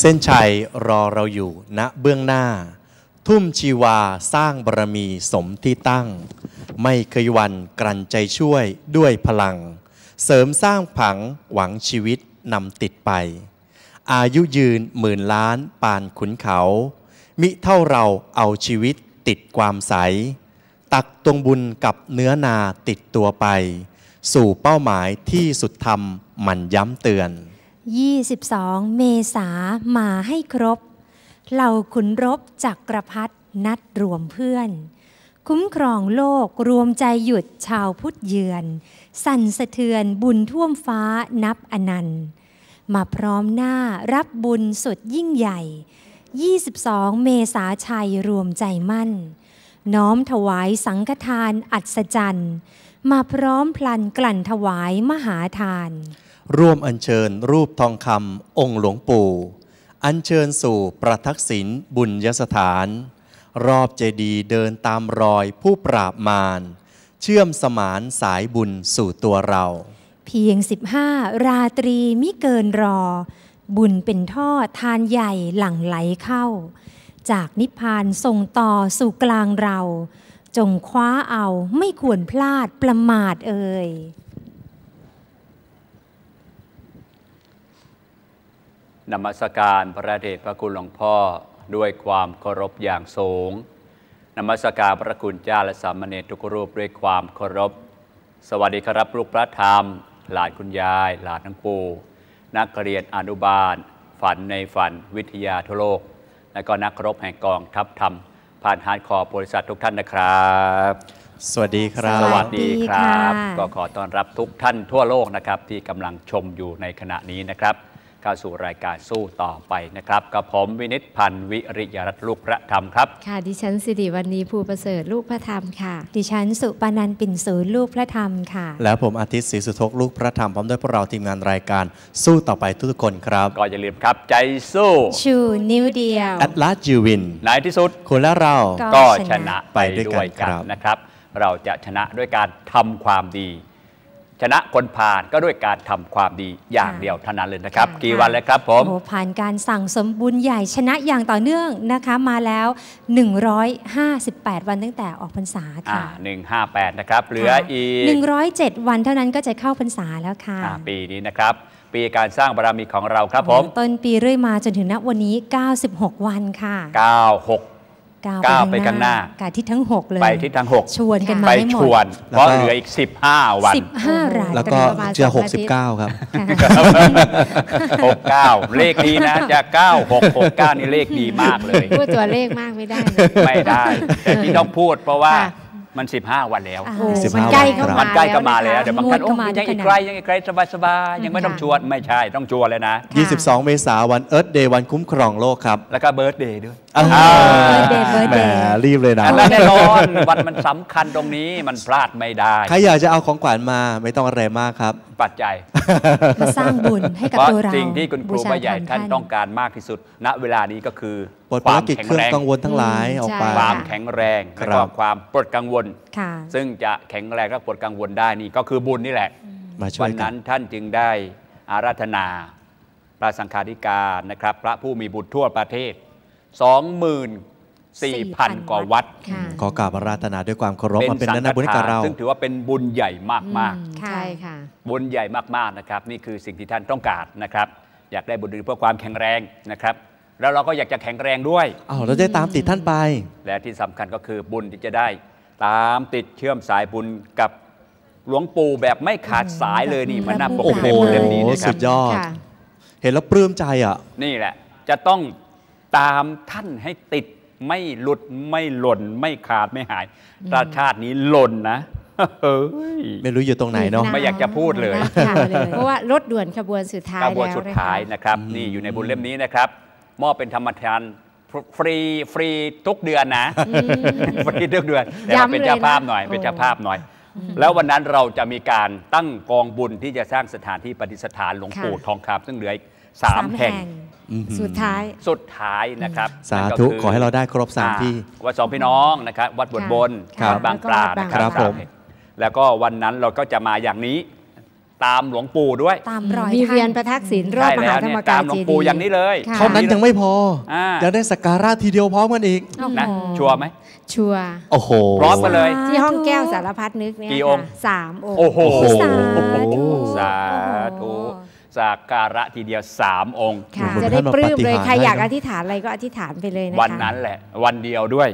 เส้นชัยรอเราอยู่ณนะเบื้องหน้า ทุ่มชีวาสร้างบารมีสมที่ตั้ง ไม่เคยวันกลั่นใจช่วยด้วยพลัง เสริมสร้างผังหวังชีวิตนำติดไป อายุยืนหมื่นล้านปานขุนเขา มิเท่าเราเอาชีวิตติดความใส ตักตรงบุญกับเนื้อนาติดตัวไป สู่เป้าหมายที่สุดธรรมมันย้ำเตือน22 เมษามาให้ครบ เหล่าขุนรบจักกรพัฒนัดรวมเพื่อน คุ้มครองโลกรวมใจหยุดชาวพุทธเยือน สั่นสะเทือนบุญท่วมฟ้านับอนันต์ มาพร้อมหน้ารับบุญสุดยิ่งใหญ่ 22 เมษาชัยรวมใจมั่น น้อมถวายสังฆทานอัศจรรย์มาพร้อมพลันกลั่นถวายมหาทานร่วมอัญเชิญรูปทองคำองค์หลวงปู่ อัญเชิญสู่ประทักษิณบุญยสถาน รอบเจดีเดินตามรอยผู้ปราบมารเชื่อมสมานสายบุญสู่ตัวเรา เพียง15ราตรี มิเกินรอ บุญเป็นท่อทานใหญ่หลั่งไหลเข้า จากนิพพานส่งต่อสู่กลางเรา จงคว้าเอาไม่ควรพลาดประมาทเอ่ยนมัสการพระเดชพระคุณหลวงพ่อด้วยความเคารพอย่างสูง นมัสการพระคุณเจ้าและสามเณรทุกรูปด้วยความเคารพ สวัสดีครับลูกพระธรรม หลานคุณยาย หลานทั้งปูนักเรียนอนุบาลฝันในฝันวิทยาทั่วโลก และก็นักรบแห่งกองทัพธรรมผ่านฮาร์ดคอร์บริษัททุกท่านนะครับ สวัสดีครับสวัสดีครับ ก็ขอต้อนรับทุกท่านทั่วโลกนะครับที่กำลังชมอยู่ในขณะนี้นะครับเข้าสู่รายการสู้ต่อไปนะครับ กับผมวินิตพันธ์วิริยรัตน์ลูกพระธรรมครับค่ะดิฉันสิริวันนีภูประเสริฐลูกพระธรรมค่ะ ดิฉันสุปานันปิ่นสูนลูกพระธรรมค่ะ และผมอาทิตย์ศรีสุทกลูกพระธรรมพร้อมด้วยพวกเราทีมงานรายการสู้ต่อไปทุกคนครับ ก็อย่าลืมครับใจสู้ชูนิ้วเดียวแอตลาสยูวินในที่สุดคุณและเราก็ชนะไปด้วยกันนะครับ เราจะชนะด้วยการทำความดีชนะคนผ่านก็ด้วยการทำความดีอย่างเดียวเท่านั้นเลยนะครับกี่วันแล้วครับผมผ่านการสั่งสมบุญใหญ่ชนะอย่างต่อเนื่องนะคะมาแล้ว 158 วันตั้งแต่ออกพรรษาค่ะ158 นะครับ เหลืออีก 107 วันเท่านั้นก็จะเข้าพรรษาแล้วค่ะปีนี้นะครับ ปีการสร้างบารมีของเราครับผมต้นปีเรื่อยมาจนถึงณวันนี้ 96 วันค่ะ 96ก้าวไปข้างหน้าการทิศทั้ง 6 เลย ไปทิศทั้ง6 ชวนกันมาไปชวนเพราะเหลืออีก 15 วัน 15รายแล้วก็เจเอ69 ครับ 69 เลขดีนะจะ96้9นี่เลขดีมากเลย พูดตัวเลขมากไม่ได้ไม่ได้แต่ที่ต้องพูดเพราะว่ามัน 15 วันแล้วหมันใกล้เข้ามามันใกล้ก็มาแล้ว เดี๋ยวบางท่านโอ้ยยังไกลยังไกลสบายสบายยังไม่ต้องชวนไม่ใช่ต้องชวนเลยนะี่ส22 เมษายนวันเอิร์ธเดย์วันคุ้มครองโลกครับ แล้วก็เบิร์ธเดย์ด้วยแหมรีบเลยนะอันนั้นแน่นอนวันมันสำคัญตรงนี้มันพลาดไม่ได้ใครอยากจะเอาของขวัญมาไม่ต้องอะไรมากครับปัจจัยมาสร้างบุญให้กับตัวเราสิ่งที่คุณครูใหญ่ท่านต้องการมากที่สุด ณเวลานี้ก็คือความแข็งแรงกังวลทั้งหลายออกไปความแข็งแรงแล้วก็ความปลดกังวล ซึ่งจะแข็งแรงและปลดกังวลได้นี่ก็คือบุญนี่แหละวันนั้นท่านจึงได้อาราธนาพระสังฆาธิการนะครับ พระผู้มีบุตรทั่วประเทศ 2 0 0 0 0 4,000กว่าวัดขอกราบราตนาด้วยความเคารพมาเป็นนันบุญกาบเราซึ่งถือว่าเป็นบุญใหญ่มากๆใช่ค่ะบุญใหญ่มากๆนะครับนี่คือสิ่งที่ท่านต้องการนะครับ อยากได้บุญเพื่อความแข็งแรงนะครับ แล้วเราก็อยากจะแข็งแรงด้วยอ้าวเราได้ตามติดท่านไป และที่สำคัญก็คือบุญที่จะได้ตามติดเชื่อมสายบุญกับหลวงปู่แบบไม่ขาดสายเลยนี่มันน่าปกติเล่มนี้นะครับสุดยอดเห็นแล้วปลื้มใจอ่ะนี่แหละจะต้องตามท่านให้ติดไม่หลุดไม่หล่นไม่ขาดไม่หายตาชาตินี้หล่นนะไม่รู้อยู่ตรงไหนเนาะไม่อยากจะพูดเลย เพราะว่ารถด่วนขบวนสุดท้ายขบวนสุดท้ายนะครับ นี่อยู่ในบุญเล่มนี้นะครับมอบเป็นธรรมทาน ฟรีฟรีทุกเดือนนะฟรีทุกเดือนแต่เป็นเจ้าภาพหน่อยเป็นเจ้าภาพหน่อย แล้ววันนั้นเราจะมีการตั้งกองบุญที่จะสร้างสถานที่ปฏิสถานหลวงปู่ทองคำซึ่งเหลือสามแห่งสุดท้ายสุดท้ายนะครับสาธุ ขอให้เราได้ครบสามที่ วัดสองพี่น้องนะครับวัดบนบนวัดบางปลานะครับผมแล้วก็วันนั้นเราก็จะมาอย่างนี้ตามหลวงปู่ด้วย ตามรอยมีเวียนประทักษิณรอบมหาธรรมกายตามหลวงปู่อย่างนี้เลยเท่านั้นยังไม่พอ จะได้สักการะทีเดียวพร้อมกันอีกนะชัวร์ไหม ชัวร์โอ้โหพร้อมกันเลยที่ห้องแก้วสารพัดนึกเนี่ยกี่องค์สามองค์โอ้โหสาธุสาธุสักการะทีเดียวสามองค์จะได้ปลื้มเลยใครอยากอธิษฐานอะไรก็อธิษฐานไปเลยนะคะวันนั้นแหละวันเดียวด้วย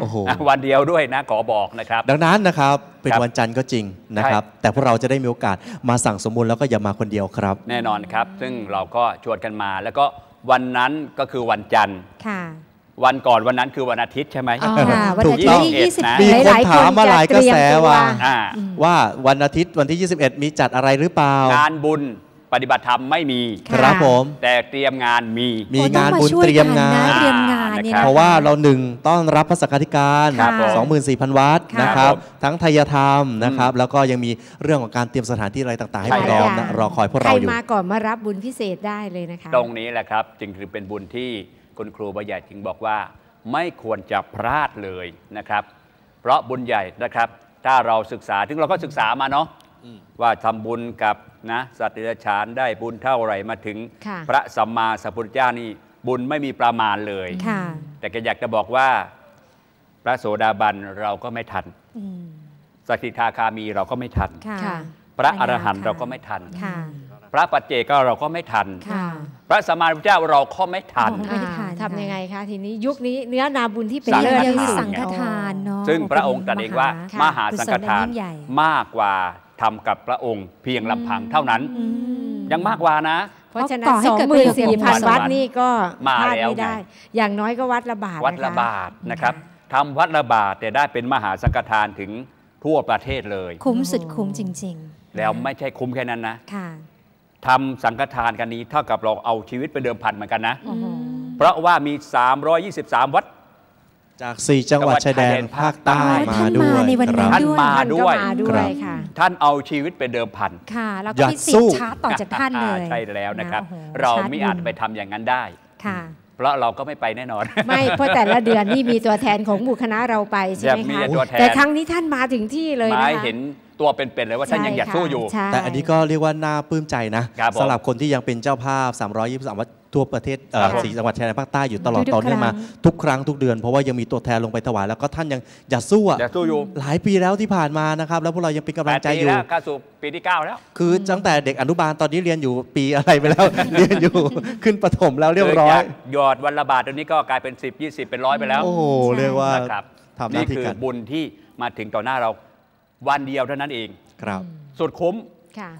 โอ้โหวันเดียวด้วยนะ ขอบอกนะครับดังนั้นนะครับเป็นวันจันทร์ก็จริงนะครับแต่พวกเราจะได้มีโอกาสมาสั่งสมบูรณ์แล้วก็อย่ามาคนเดียวครับ แน่นอนครับ ซึ่งเราก็ชวนกันมาแล้วก็วันนั้นก็คือวันจันทร์ค่ะวันก่อนวันนั้นคือวันอาทิตย์ใช่ไหมถูกต้วันองที่ยี่สิบมีคนหลายๆคนถามมาหลายกระแสจะเตรียมตัวว่า่า ว่าวันอาทิตย์วันที่ 21 มีจัดอะไรหรือเปล่างานบุญปฏิบัติธรรมไม่มี ครับผมแต่เตรียมงานมี มีงานบุญเตรียมงานเรเพราะว่าเราหนึ่งต้อนรับพระสักการิการ 24,000 วัตนะครับ ทั้งทายธรรมนะครับ แล้วก็ยังมีเรื่องของการเตรียมสถานที่อะไรต่างๆ ให้พร้อมรอคอยพวกเราอยู่ ใครมาก่อนมารับบุญพิเศษได้เลยนะคะตรงนี้แหละครับจึงคือเป็นบุญที่ คุณครูบใหญ่จึงบอกว่าไม่ควรจะพลาดเลยนะครับ เพราะบุญใหญ่นะครับถ้าเราศึกษาถึงเราก็ศึกษามาเนาะว่าทำบุญกับนะสัตว์เดรัจฉานได้บุญเท่าไหร่มาถึง พระสัมมาสัพพุทธเจ้านี่บุญไม่มีประมาณเลยแต่ก็อยากจะบอกว่า พระโสดาบันเราก็ไม่ทันสักิทาคามีเราก็ไม่ทัน พระอรหันต์เราก็ไม่ทันพระปัจเจก็เราก็ไม่ทัน พระสัมมาสัพุทธเจ้าเราก็ไม่ทันทำยังไงคะทีนี้ยุคนี้เนื้อนาบุญที่เป็นเรื่องสังฆทานเนาะซึ่งพระองค์ตรัสเองว่า มหาสังฆทานมากกว่าทำกับพระองค์ เพียงลำพังเท่านั้น ยังมากกว่านะ เพราะฉะนั้นสองหมื่นสี่พันวัดนี่ก็มาแล้วได้ อย่างน้อยก็วัดระบาดวัดระบาดนะครับทำวัดระบาด แต่ได้เป็นมหาสังฆทานถึงทั่วประเทศเลยคุ้มสุดคุ้มจริง ๆ แล้วไม่ใช่คุ้มแค่นั้นนะทำสังฆทานกันนี้เท่ากับเราเอาชีวิตไปเดิมพันเหมือนกันนะเพราะว่ามี 323 วัดจากสี่จังหวัดชายแดนภาคใต้มาด้วยท่านมาด้วยคท่านเอาชีวิตเป็นเดิมพันค่ะ แล้วก็มีสูธิ์ชาร์ต่อจากท่านเลยใช่แล้วนะครับ เราไม่อาจไปทำอย่างนั้นได้ค่ะพราะเราก็ไม่ไปแน่นอน ไม่เพราะแต่ละเดือนนี่มีตัวแทนของหมู่คณะเราไปใช่ไหมคะแต่ครั้งนี้ท่านมาถึงที่เลยนะคะเห็นตัวเป็นๆเลยว่าท่านยังอยากสู้อยู่ แต่อันนี้ก็เรียกว่าน่าปลื้มใจนะสำหรับคนที่ยังเป็นเจ้าภาพ323ทั่วประเทศสี่จังหวัดชายแดนภาคใต้อยู่ตลอดตอนนี้มาทุกครั้งทุกเดือนเพราะว่ายังมีตัวแทนลงไปถวายแล้วก็ท่านยังอย่าสู้อย่าสู้อยู่หลายปีแล้วที่ผ่านมานะครับ แล้วพวกเรายังเป็นกำลังใจอยู่ก้าสู่ปีที่9แล้ว คือตั้งแต่เด็กอนุบาลตอนนี้เรียนอยู่ปีอะไรไปแล้วเรียนอยู่ขึ้นประถมแล้วเรียบร้อยยอดวันละบาทตอนนี้ก็กลายเป็น 10 20 เป็นร้อยไปแล้วโอ้โหเรียกว่าทำหน้าที่กันบุญที่มาถึงต่อหน้าเราวันเดียวเท่านั้นเองครับสุดคุ้ม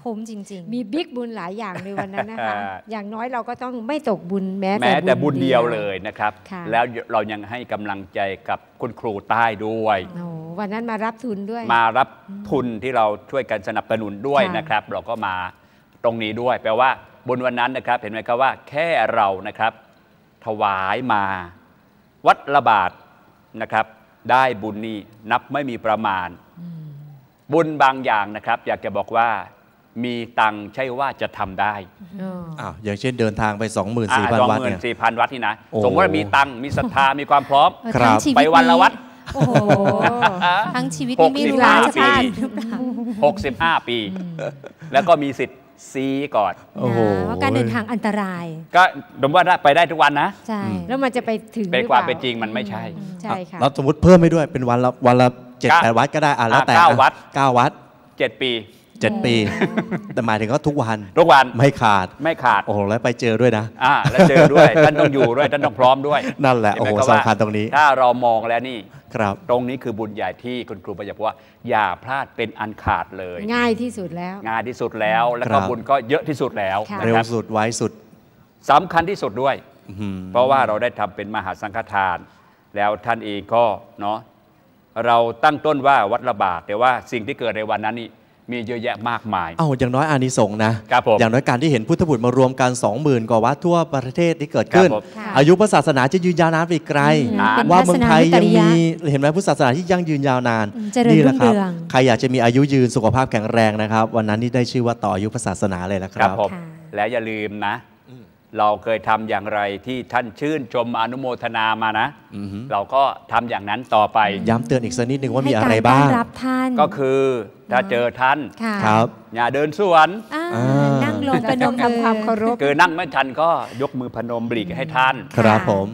คุ้มจริงๆ มีบิ๊กบุญหลายอย่างในวันนั้นนะคะอย่างน้อยเราก็ต้องไม่ตกบุญแม้แต่แม้แต่บุญเดียวเลยนะครับ แล้วเรายังให้กำลังใจกับคุณครูใต้ด้วย วันนั้นมารับทุนด้วย มารับทุนที่เราช่วยกันสนับสนุนด้วยนะครับ เราก็มาตรงนี้ด้วย แปลว่าบุญวันนั้นนะครับ เห็นไหมครับว่าแค่เรานะครับ ถวายมา วัดระบาดนะครับ ได้บุญนี้นับไม่มีประมาณบุญบางอย่างนะครับ อยากจะบอกว่ามีตังใช่ว่าจะทำได้อ้าวอย่างเช่นเดินทางไป 2 4 0 0 0วัดเนี่ย24,000วัดนี่นะ สมมติว่ามีตังมีศรัทธา มีความพร้อมครับ ไปวันละวัดโอ้โหทั้งชีวิตไม่รู้วาจลาปีหกสิบห้าปี แล้วก็มีสิทธิ์ซีก่อนเพราะการเดินทางอันตราย ก็ดมว่าไปได้ทุกวันนะ ใช่แล้วมันจะไปถึงเปกว่าไเป็นจริงมันไม่ใช่ใช่ค่ะแล้วสมมติเพิ่มไปด้วยเป็นวันละวันละเจ็ดแปดวัดก็ได้อ่ะแล้วแต่เก้าวัดเก้าวัดเจ็ดปีเจ็ดปี แต่หมายถึงก็ทุกวัน ทุกวัน ไม่ขาด ไม่ขาด โอ้โหแล้วไปเจอด้วยนะ อ่า แล้วเจอด้วย ท่านต้องอยู่ด้วย ท่านต้องพร้อมด้วย นั่นแหละโอ้โหสำคัญตรงนี้ ถ้าเรามองแล้วนี่ ครับ ตรงนี้คือบุญใหญ่ที่คุณครูประยับว่าอย่าพลาดเป็นอันขาดเลย ง่ายที่สุดแล้ว ง่ายที่สุดแล้ว แล้วก็บุญก็เยอะที่สุดแล้วเร็วสุดไวสุดสำคัญที่สุดด้วย เพราะว่าเราได้ทำเป็นมหาสังฆทาน แล้วท่านเองก็ เนาะเราตั้งต้นว่าวัดระบาดแต่ว่าสิ่งที่เกิดในวันนั้นนี่มีเยอะแยะมากมาย เอาอย่างน้อยอานิสงส์นะครับผมอย่างน้อยการที่เห็นพุทธบุตรมารวมกัน 20,000กว่าวัดทั่วประเทศที่เกิดขึ้น อายุพระศาสนาจะยืนยาวนานไปไกล ว่าเมืองไทยยังมีเห็นไหมพุทธศาสนาที่ยั่งยืนยาวนาน นี่แหละครับ ใครอยากจะมีอายุยืนสุขภาพแข็งแรงนะครับ วันนั้นนี่ได้ชื่อว่าต่ออายุพระศาสนาเลยนะครับ และอย่าลืมนะเราเคยทำอย่างไรที่ท่านชื่นชมอนุโมทนามานะเราก็ทำอย่างนั้นต่อไปย้ำเตือนอีกสักนิดหนึ่งว่ามีอะไรบ้างรับท่านก็คือถ้าเจอท่านครับอย่าเดินสวนนั่งลงพนมทำความเคารพคือนั่งไม่ทันก็ยกมือพนมบลีกให้ท่าน ครับผม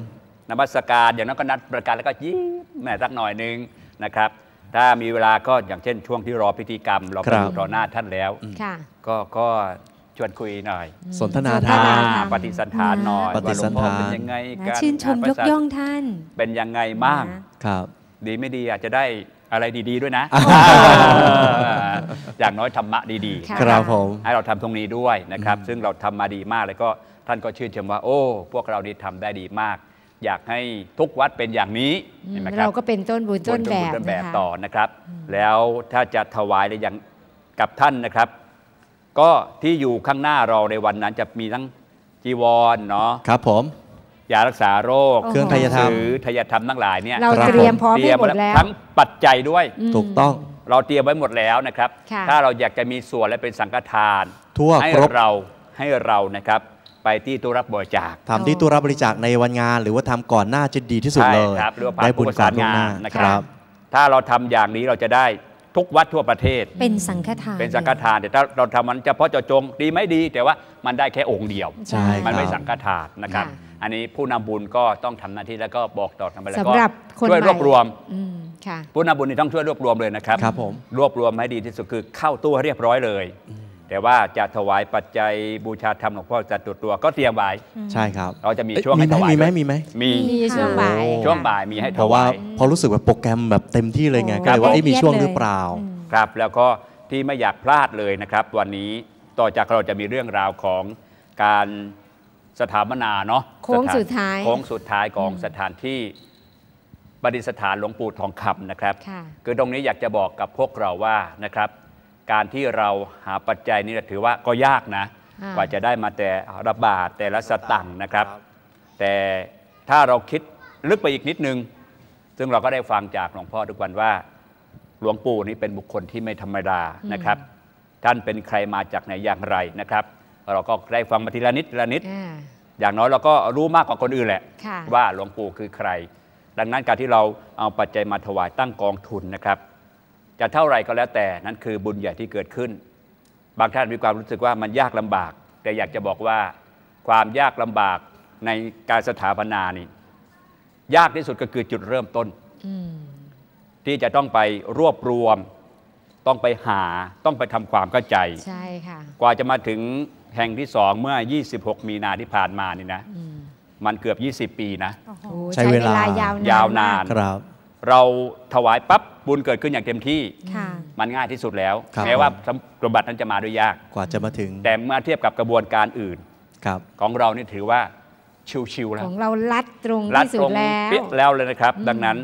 นมัสการอย่างนั้นก็นัดประการแล้วก็ยิ้มแม่สักหน่อยนึงนะครับ ถ้ามีเวลาก็อย่างเช่น ช่วงที่รอพิธีกรรมเราไปดูต่อหน้าท่านแล้วก็ก็ชวนคุยหน่อย สนทนาธรรมปฏิสันทานหน่อยปฏิสันทานเป็นยังไงการชื่นชมยกย่องท่าน เป็นยังไงบ้างครับ ดีไม่ดีอาจจะได้อะไรดี ๆด้วยนะอย่างน้อยธรรมะดีๆ ครับผมให้เราทำตรงนี้ด้วยนะครับ ซึ่งเราทำมาดีมากแล้วก็ท่านก็ชื่นชมว่า โอ้พวกเรานี่ทำได้ดีมาก อยากให้ทุกวัดเป็นอย่างนี้ห็นไหมครับเราก็เป็นต้นบุญต้นแบบต่อนะครับ แล้วถ้าจะถวายอะไรอย่างกับท่านนะครับก็ที่อยู่ข้างหน้าเราในวันนั้นจะมีทั้งจีวรเนาะครับผมยารักษาโรคเครื่องทยธรรมหรือทยธรรมทั้งหลายเนี่ยเราเตรียมพร้อมไปหมดแล้วทั้งปัจจัยด้วยถูกต้อง เราเตรียมไว้หมดแล้วนะครับ ถ้าเราอยากจะมีส่วนและเป็นสังฆทานทั่วให้เราให้เรานะครับไปที่ตู้รับบริจาคทำที่ตู้รับบริจาคในวันงาน หรือว่าทำก่อนหน้าจะดีที่สุดเลยได้บุญสารงานนะครับ ถ้าเราทำอย่างนี้เราจะได้ทุกวัดทั่วประเทศ เป็นสังฆทาน เป็นสังฆทานแต่ถ้าเราทำมันเฉพาะเจาะจงดีไม่ดี แต่ว่ามันได้แค่องค์เดียวใช่มันไม่สังฆทานนะครับ อันนี้ผู้นำบุญก็ต้องทำหน้าที่แล้วก็บอกต่อทำไปแล้วก็ช่วยรวบรวมผู้นำบุญนี่ต้องช่วยรวบรวมเลยนะครับรบรวบรวมให้ดีที่สุดคือเข้าตู้เรียบร้อยเลยแต่ว่าจะถวายปัจจัยบูชาธรรมหลวงพ่อจัตจตัวก็เตรียมไว้ใช่ครับ เราจะมีช่วงให้ถวาย มีไหม มีไหมมีช่วงบ่ายช่วงบ่ายมีให้ถวาย เพราะว่าพอรู้สึกแบบโปรแกรมแบบเต็มที่เลยไงก็เลยว่ามีช่วงหรือเปล่า ครับ แล้วก็ที่ไม่อยากพลาดเลยนะครับ วันนี้ต่อจากเราจะมีเรื่องราวของการสถาปนาเนาะโค้งสุดท้ายโค้งสุดท้ายของสถานที่ประดิษฐานหลวงปู่ทองคำนะครับคือตรงนี้อยากจะบอกกับพวกเราว่านะครับการที่เราหาปัจจัยนี่ถือว่าก็ยากนะกว่าจะได้มาแต่ระบาดแต่ละสตังค์นะครับ แต่ถ้าเราคิดลึกไปอีกนิดนึง ซึ่งเราก็ได้ฟังจากหลวงพ่อทุกวันว่าหลวงปู่นี่เป็นบุคคลที่ไม่ธรรมดานะครับ ท่านเป็นใครมาจากไหนอย่างไรนะครับ เราก็ได้ฟังมาทีละนิดละนิด อย่างน้อยเราก็รู้มากกว่าคนอื่นแหละ ว่าหลวงปู่คือใคร ดังนั้นการที่เราเอาปัจจัยมาถวายตั้งกองทุนนะครับจะเท่าไรก็แล้วแต่นั้นคือบุญใหญ่ที่เกิดขึ้น บางท่านมีความรู้สึกว่ามันยากลำบาก แต่อยากจะบอกว่า ความยากลำบากในการสถาปนานี่ ยากที่สุดก็คือจุดเริ่มต้นที่จะต้องไปรวบรวม ต้องไปหาต้องไปทำความเข้าใจใช่ค่ะกว่าจะมาถึงแห่งที่สองเมื่อ 26 มีนาที่ผ่านมานี่นะมันเกือบ 20 ปีนะใช้เวลา ยาวนานเราถวายปั๊บบุญเกิดขึ้นอย่างเต็มที่มันง่ายที่สุดแล้วแม้ว่าสมบัตินั้นจะมาด้วยยากกว่าจะมาถึงแต่เมื่อเทียบกับกระบวนการอื่นครับของเรานี่ถือว่าชิวๆแล้วของเราลัดตรงัดที่สุดแล้วปแล้วเลยนะครับ ดังนั้น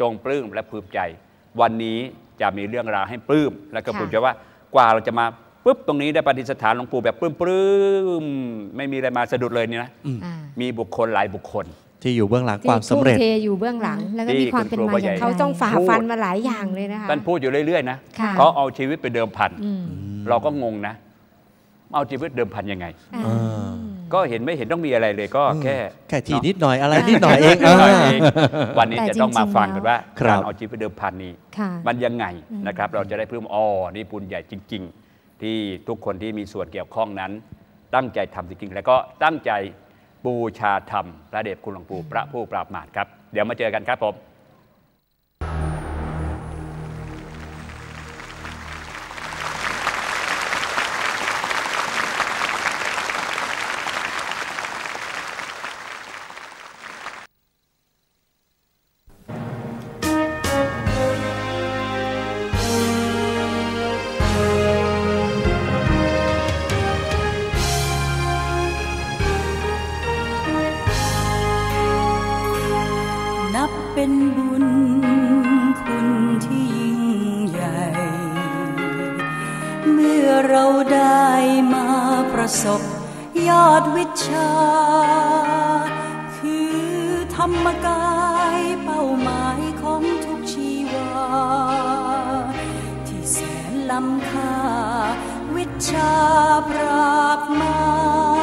จงปลื้มและภูมิใจ วันนี้จะมีเรื่องราวให้ปลื้มและก็ภูมิใจว่ากว่าเราจะมาปุ๊บตรงนี้ได้ปฏิสถานหลวงปู่แบบปลื้มๆไม่มีอะไรมาสะดุดเลยนี่นะมีบุคคลหลายบุคคลที่อยู่เบื้องหลังความสำเร็จอยู่เบื้องหลัง แล้วก็มีความเป็นมาอย่างเขาต้องฝ่าฟันมาหลายอย่างเลยนะคะท่านพูดอยู่เรื่อย ๆ นะเขาเอาชีวิตไปเดิมพันเราก็งงนะ เอาชีวิตเดิมพันยังไงก็เห็นไม่เห็นต้องมีอะไรเลย ก็แค่แค่ทีนิดหน่อยอะไรนิดหน่อยเองวันนี้จะต้องมาฟังกันว่าการเอาชีวิตเดิมพันนี้มันยังไงนะครับ เราจะได้เพิ่มอ๋อนี่ปุญใหญ่จริง ๆ ที่ทุกคนที่มีส่วนเกี่ยวข้องนั้น ตั้งใจทำจริงๆแล้วก็ตั้งใจบูชาธรรมพระเดชคุณหลวงปู่พระผู้ปราบมาศครับ เดี๋ยวมาเจอกันครับผมเราได้มาประสบ ยอดวิชา คือธรรมกายเป้าหมายของทุกชีวาที่แสนล้ำค่าวิชาปราบมา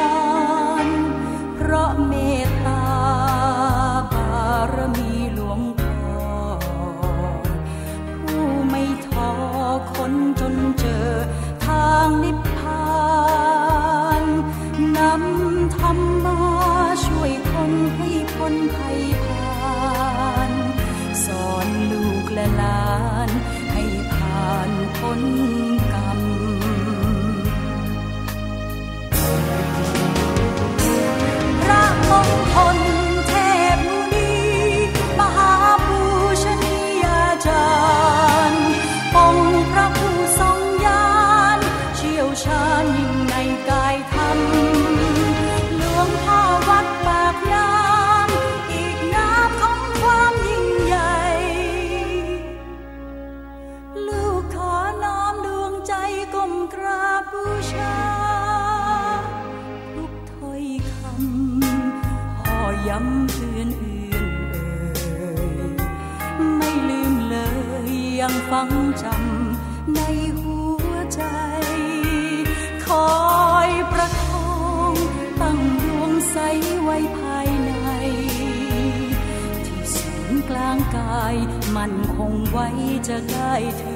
ั่นคงไว้จะได้ถึง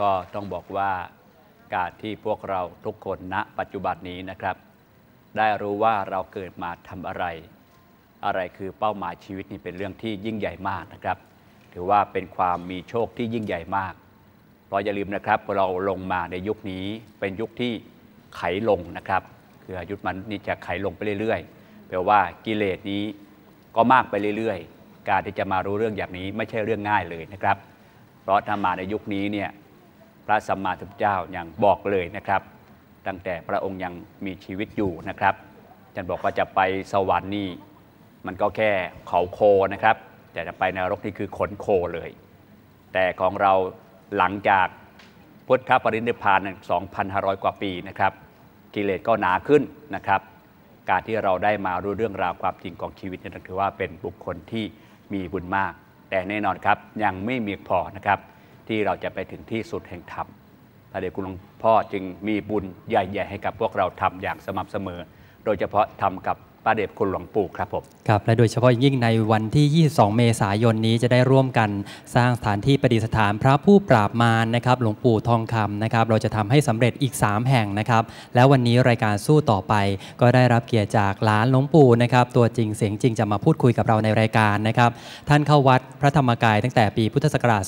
ก็ต้องบอกว่าการที่พวกเราทุกคนณนะปัจจุบันนี้นะครับ ได้รู้ว่าเราเกิดมาทำอะไร อะไรคือเป้าหมายชีวิตนี่เป็นเรื่องที่ยิ่งใหญ่มากนะครับ ถือว่าเป็นความมีโชคที่ยิ่งใหญ่มากเพราะอย่าลืมนะครับเราลงมาในยุคนี้เป็นยุคที่ไขลงนะครับ คืออายุมันนี่จะไขลงไปเรื่อยๆแปลว่ากิเลสนี้ก็มากไปเรื่อย ๆ การที่จะมารู้เรื่องอย่างนี้ไม่ใช่เรื่องง่ายเลยนะครับ เพราะถ้ามาในยุคนี้เนี่ยพระสัมมาสัมพุทธเจ้าอย่างบอกเลยนะครับ ตั้งแต่พระองค์ยังมีชีวิตอยู่นะครับท่านบอกว่าจะไปสวรรค์นี่ มันก็แค่เขาโคนะครับแต่จะไปนรกนี่คือขนโคเลย แต่ของเราหลังจากพุทธปรินิพพาน2,500 กว่าปีนะครับ กิเลสก็หนาขึ้นนะครับ การที่เราได้มารู้เรื่องราวความจริงของชีวิตนั้นถือว่าเป็นบุคคลที่มีบุญมาก แต่แน่นอนครับยังไม่มีพอนะครับที่เราจะไปถึงที่สุดแห่งธรรม พระเดชคุณหลวงพ่อจึงมีบุญใหญ่ๆให้กับพวกเราทำอย่างสม่ำเสมอ โดยเฉพาะทำกับปาเดบคุณหลวงปู่ครับผมครับ และโดยเฉพาะยิ่งในวันที่ 22 เมษายนนี้จะได้ร่วมกันสร้างสถานที่ประดิษฐานพระผู้ปราบมารนะครับหลวงปู่ทองคำนะครับเราจะทำให้สำเร็จอีก 3 แห่งนะครับ แล้ววันนี้รายการสู้ต่อไปก็ได้รับเกียรติจากหลานหลวงปู่นะครับตัวจริงเสียงจริงจะมาพูดคุยกับเราในรายการนะครับท่านเข้าวัดพระธรรมกายตั้งแต่ปีพุทธศักราช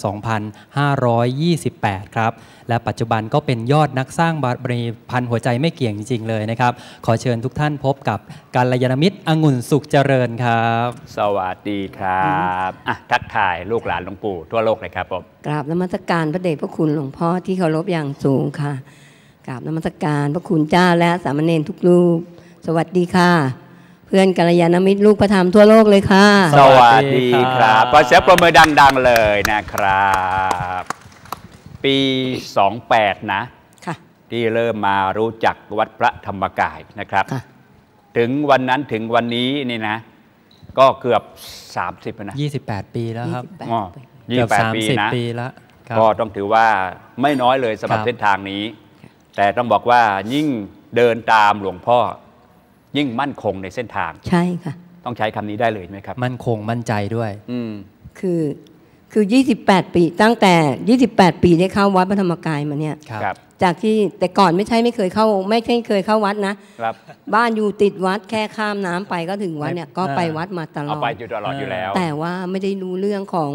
2528 ครับและปัจจุบันก็เป็นยอดนักสร้างบารมีพันหัวใจไม่เกี่ยงจริงๆเลยนะครับขอเชิญทุกท่านพบกับการยนมิตรองุ่นสุขเจริญครับ สวัสดีครับอ่ะทักทายลูกหลานหลวงปู่ทั่วโลกเลยครับผม กราบนมัสการพระเดชพระคุณหลวงพ่อที่เคารพอย่างสูงค่ะ กราบนมัสการพระคุณเจ้าและสามเณรทุกรูป สวัสดีค่ะ เพื่อนกัลยาณมิตรลูกพระธรรมทั่วโลกเลยค่ะ สวัสดีครับขอเสียงปรบมือดังๆเลยนะครับ ปี28นะที่เริ่มมารู้จักวัดพระธรรมกายนะครับถึงวันนั้นถึงวันนี้นี่นะ ก็เกือบ30นะ28 ปีแล้วครับยีอสิบแปดปีนะปีแล้วก็ต้องถือว่าไม่น้อยเลยสำหรับเส้นทางนี้ แต่ต้องบอกว่ายิ่งเดินตามหลวงพ่อ ยิ่งมั่นคงในเส้นทาง ใช่ค่ะต้องใช้คำนี้ได้เลยไหมครับ มั่นคงมั่นใจด้วยคือคือ 28 ปีตั้งแต่ 28 ปีได้เข้าวัดพระธรรมกายมาเนี่ยจากที่แต่ก่อนไม่ใช่ไม่เคยเข้า ไม่ใช่เคยเข้าวัดนะครับบ้านอยู่ติดวัดแค่ข้ามน้ำไปก็ถึงวัดเนี่ย ก็ไปวัดมาตลอเอาดไปอยู่ตลอดอยู่แล้ว แต่ว่าไม่ได้รู้เรื่องของ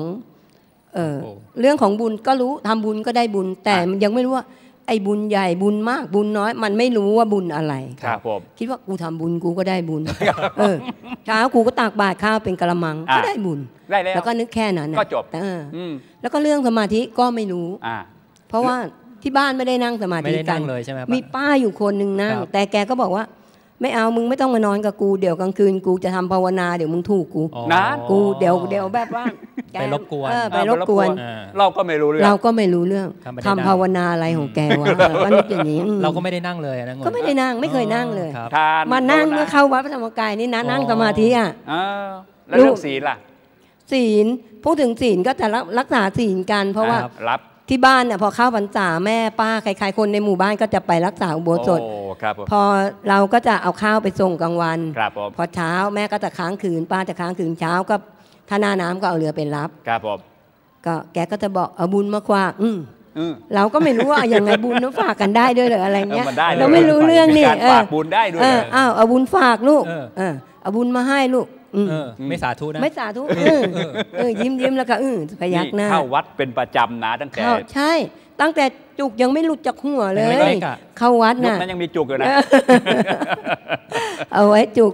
เออเรื่องของบุญก็รู้ทำบุญก็ได้บุญแต่มันยังไม่รู้ว่า ไอ้บุญใหญ่บุญมาก บุญน้อยมันไม่รู้ว่าบุญอะไรครับผมคิดว่ากูทำบุญกูก็ได้บุญเออเช้ากูก็ตากบาตรข้าวเป็นกระมัง ก็ได้บุญได้แล้วแล้วก็นึกแค่นั้นก็จบแเออ แล้วก็เรื่องสมาธิก็ไม่รู้อ่าเพราะว่าที่บ้านไม่ได้นั่งสมาธิไม่ได้นั่งเลยใช่ไหมมีป้าอยู่คนหนึ่งนั่ง แต่แกก็บอกว่า ไม่เอามึงไม่ต้องมานอนกับกูเดี๋ยวกลางคืนกูจะทำภาวนา เดี๋ยวมึงถูกกูนะกูเดี๋ยวเดี๋ยวแบบว่า ไปรบกวนไปรบกวน เราก็ไม่รู้เรื่องเราก็ไม่รู้เรื่อง ทำภาวนาอะไรของแกวะว่านึกอย่างนี้เราก็ไม่ได้นั่งเลยนะงก็ไม่ได้นั่งไม่เคยนั่งเลยมานั่งเมื่อเข้าวัดพระธรรมกายนี่นะนั่งสมาธิอ่ะแล้วเรื่องศีลล่ะศีลพูดถึงศีลก็จะรักษาศีลกันเพราะว่ารับที่บ้านเนี่ยพอเข้าพรรษาแม่ป้าใครๆคนในหมู่บ้านก็จะไปรักษาอุโบสถพอเราก็จะเอาข้าวไปส่งกลางวัน พอเช้าแม่ก็จะค้างคืน ป้าจะค้างคืนเช้าก็ท่าหนาน้ำก็เอาเรือไปรับครับผมก็แกก็จะบอกเอาบุญมากว่าอืมอืมเราก็ไม่รู้ว่าอยยังไงบุญนันฝากกันได้ด้วยหรืออะไรเงี้ยเราไม่รู้เรื่องนี่ฝากบุญได้ด้วยเออ้าวเอาบุญฝากลูก เออเอาบุญมาให้ลูกไม่สาธุนะไม่สาธุเออยิ้มยิ้มแล้วก็ออพยักหน้าเข้าวัดเป็นประจำนะตั้งแต่ใช่ ตั้งแต่จุกยังไม่หลุดจากหัวเลย เข้าวัดนะนั้นยังมีจุกอยู่นะ เอาไว้จุก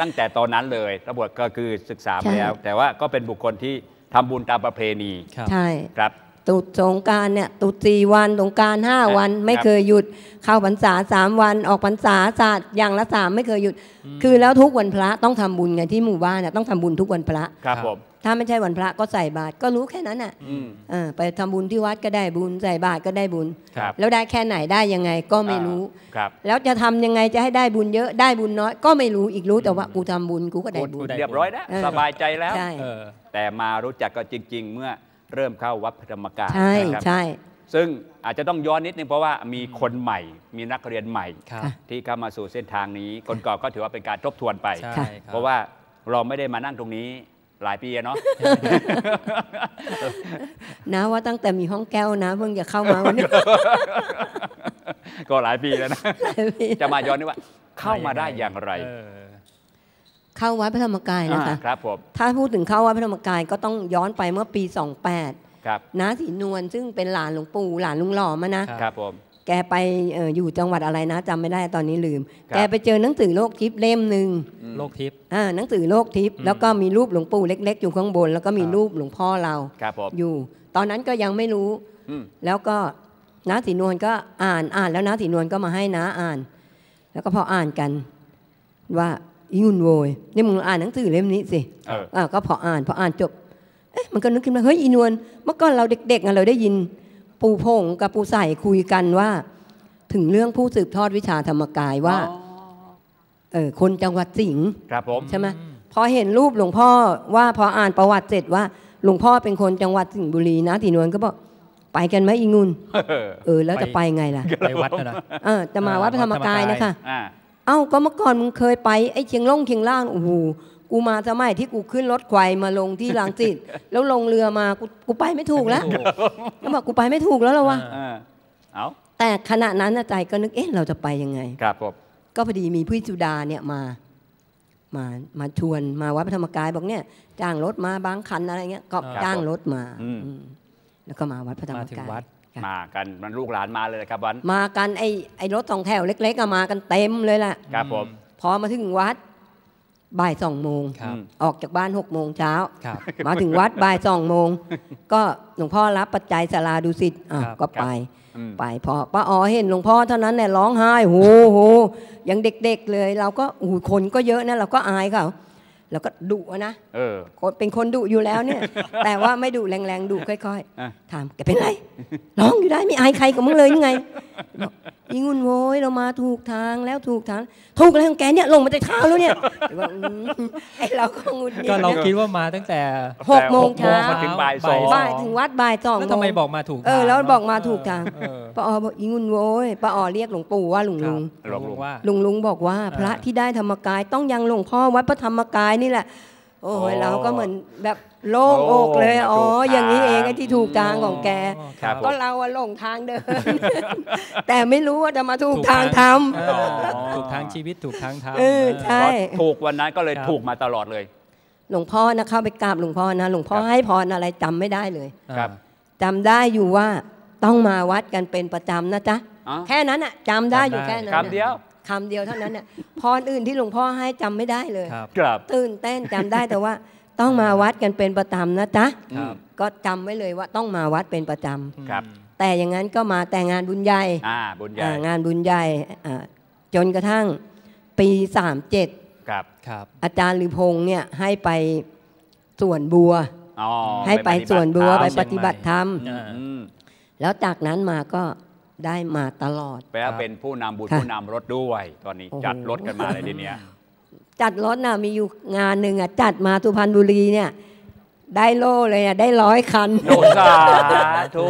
ตั้งแต่ตอนนั้นเลยตะบวจก็คือศึกษาไปแล้ว แต่ว่าก็เป็นบุคคลที่ทำบุญตามประเพณีใช่ครับตุดสงการเนี่ยตุดสี่วันสงการห้าวันไม่เคยหยุดเข้าพรรษาสามวันออกพรรษาศาสตร์อย่างละสามไม่เคยหยุด คือแล้วทุกวันพระต้องทำบุญไงที่หมู่บ้านเนี่ยต้องทำบุญทุกวันพระครับผมถ้าไม่ใช่วันพระก็ใส่บาตรก็รู้แค่นั้นอ่ะไปทำบุญที่วัดก็ได้บุญ ใส่บาตรก็ได้บุญแล้วได้แค่ไหนได้ยังไงก็ไม่รู้แล้วจะทำยังไงจะให้ได้บุญเยอะได้บุญน้อยก็ไม่รู้อีกรู้แต่ว่ากูทำบุญกูก็ได้บุญเรียบร้อยแล้วสบายใจแล้วแต่มารู้จักก็จริง ๆเมื่อเริ่มเข้าวัดพระธรรมกายใช่ใช่ ซึ่งอาจจะต้องย้อนนิดนึงเพราะว่ามีคนใหม่ มีนักเรียนใหม่ที่เข้ามาสู่เส้นทางนี้ คนก่อนก็ถือว่าเป็นการทบทวนไป เพราะว่าเราไม่ได้มานั่งตรงนี้ หลายปีเนาะนะว่าตั้งแต่มีห้องแก้วนะ เพิ่งจะเข้ามาวันนี้ก็หลายปีแล้วนะ จะมาย้อนนี่ว่าเข้ามาได้อย่างไรเข้าวัดพระธรรมกายนะคะครับผมถ้าพูดถึงเข้าวัดพระธรรมกาย ก็ต้องย้อนไปเมื่อปี28ครับ น้าสีนวลซึ่งเป็นหลานหลวงปู่หลานลุงหล่อมานะ ครับผม แกไปอยู่จังหวัดอะไรนะจำไม่ได้ตอนนี้ลืม แกไปเจอหนังสือโลกทิพย์เล่มหนึ่งโลกทิพย์อ่า หนังสือโลกทิพย์ แล้วก็มีรูปหลวงปู่เล็กๆ อยู่ข้างบนแล้วก็มีรูปหลวงพ่อเรา ครับอยู่ ตอนนั้นก็ยังไม่รู้แล้วก็น้าสีนวลก็อ่าน อ่าน แล้วน้าสีนวลก็มาให้น้าอ่าน แล้วก็พออ่านกันว่าอยุนโวยเนี่ยมึงอ่านหนังสือเล่มนี้สิอ่าก็พออ่านพออ่านจบ เอ๊ะมันก็นึกขึ้นมาเฮ้ยอีนวลเมื่อก่อนเราเด็กๆเราได้ยิน ปูพงกับปูใส่คุยกันว่า ถึงเรื่องผู้สืบทอดวิชาธรรมกายว่า เออคนจังหวัดสิงห์ครับผมใช่ไหมพอเห็นรูปหลวงพ่อ ว่าพออ่านประวัติเสร็จว่า หลวงพ่อเป็นคนจังหวัดสิงห์บุรีนะทีนวลก็บอกไปกันไหมอีงุนเออแล้วจะไปไงล่ะไปวัดนะเออจะมาวัดพระธรรมกายนะคะเอ้าก็เมื่อก่อนมึงเคยไปไอ้เชียงล่งเชียงล่างโอ้โหกูมาสมัยที่กูขึ้นรถควายมาลงที่ลางจิตแล้วลงเรือมากูกูไปไม่ถูกแล้วแล้วบอกกูไปไม่ถูกแล้วเหรอวะเอาแต่ขณะนั้นใจก็นึกเอ๊ะเราจะไปยังไง ครับผมก็พอดีมีพี่จุดาเนี่ยมา มามาชวนมาวัดพระธรรมกายบอกเนี่ย จ้างรถมาบางคันอะไรเงี้ยก็จ้างรถมาแล้วก็มาวัดพระธรรมกายมากันมันลูกหลานมาเลยครับวันมากันไอ้ไอ้รถสองแถวเล็กๆก็มากันเต็มเลยล่ะครับผมพอมาถึงวัดบ่ายสองโมงออกจากบ้านหกโมงเช้ามาถึงวัดบ่ายสองโมง ก็หลวงพ่อรับ ปัจจัยสาราดุสิตก็ไป ไปพอป้าอ๋อเห็นหลวงพ่อเท่านั้นเนี่ยร้องไห้โหโหยังเด็กๆเลย เราก็โอ้คนก็เยอะนะเราก็อายเขาแล้วก็ดุนะเป็นคนดุอยู่แล้วเนี่ย แต่ว่าไม่ดุแรงๆดุค่อยๆถามแกเป็นไรร้องอยู่ได้ไม่อายใครกับมึงเลยยังไงยิงุ่นโวยเรามาถูกทางแล้วถูกทาง ถูกแล้วของแกเนี่ยลงมาแต่เท้าแล้วเนี่ยไอเราก็งุนก็เราคิดว่ามาตั้งแต่หกโมงเช้าถึงบ่ายสองบ่ายถึงวัดบ่ายสองแล้วทำไมบอกมาถูกเออแล้วบอกมาถูกทางป้าอ๋ออกยิงุ่นโวยป้าอ๋อเรียกหลวงปู่ว่าลุงลุงลุงลุงบอกว่า พระที่ได้ธรรมกายต้องยังหลวงพ่อวัดพระธรรมกายายนี่แหละโอ้ยเราก็เหมือนแบบโล่งอกเลยอ๋ออย่างนี้เองที่ถูกทางของแกก็เราหลงทางเดินแต่ไม่รู้ว่าจะมาถูกทางทำถูกทางชีวิตถูกทางทำใช่ถูกวันนั้นก็เลยถูกมาตลอดเลย หลวงพ่อนะเข้าไปกราบหลวงพ่อนะหลวงพ่อให้พรอะไรจำไม่ได้เลยครับ จำได้อยู่ว่าต้องมาวัดกันเป็นประจำนะจ๊ะ แค่นั้นอ่ะจำได้อยู่แค่นั้นคำเดียวคำเดียว เท่านั้นเนี่ยพรอื่นที่หลวงพ่อให้จำไม่ได้เลย ครับตื่นเต้นจำได้แต่ว่าต้องมาวัดกันเป็นประจำนะจ๊ะก็จำไว้เลยว่าต้องมาวัดเป็นประจำครับ แต่อย่างนั้นก็มาแต่งานบุญใหญ่งานบุญใหญ่จนกระทั่งปี37ครับ ครับ อาจารย์ลือพงเนี่ยให้ไปส่วนบัวให้ไปส่วนบัวไปปฏิบัติธรรมแล้วจากนั้นมาก็ได้มาตลอด แปลว่าเป็นผู้นำบุญผู้นำรถด้วย ตอนนี้จัดรถกันมาเลยทีเนี้ย จัดรถน่ะมีอยู่งานหนึ่งอ่ะจัดมาทุพรร์บุรีเนี่ยได้โล่เลยอ่ะได้ร้อยคันโล่สาธุ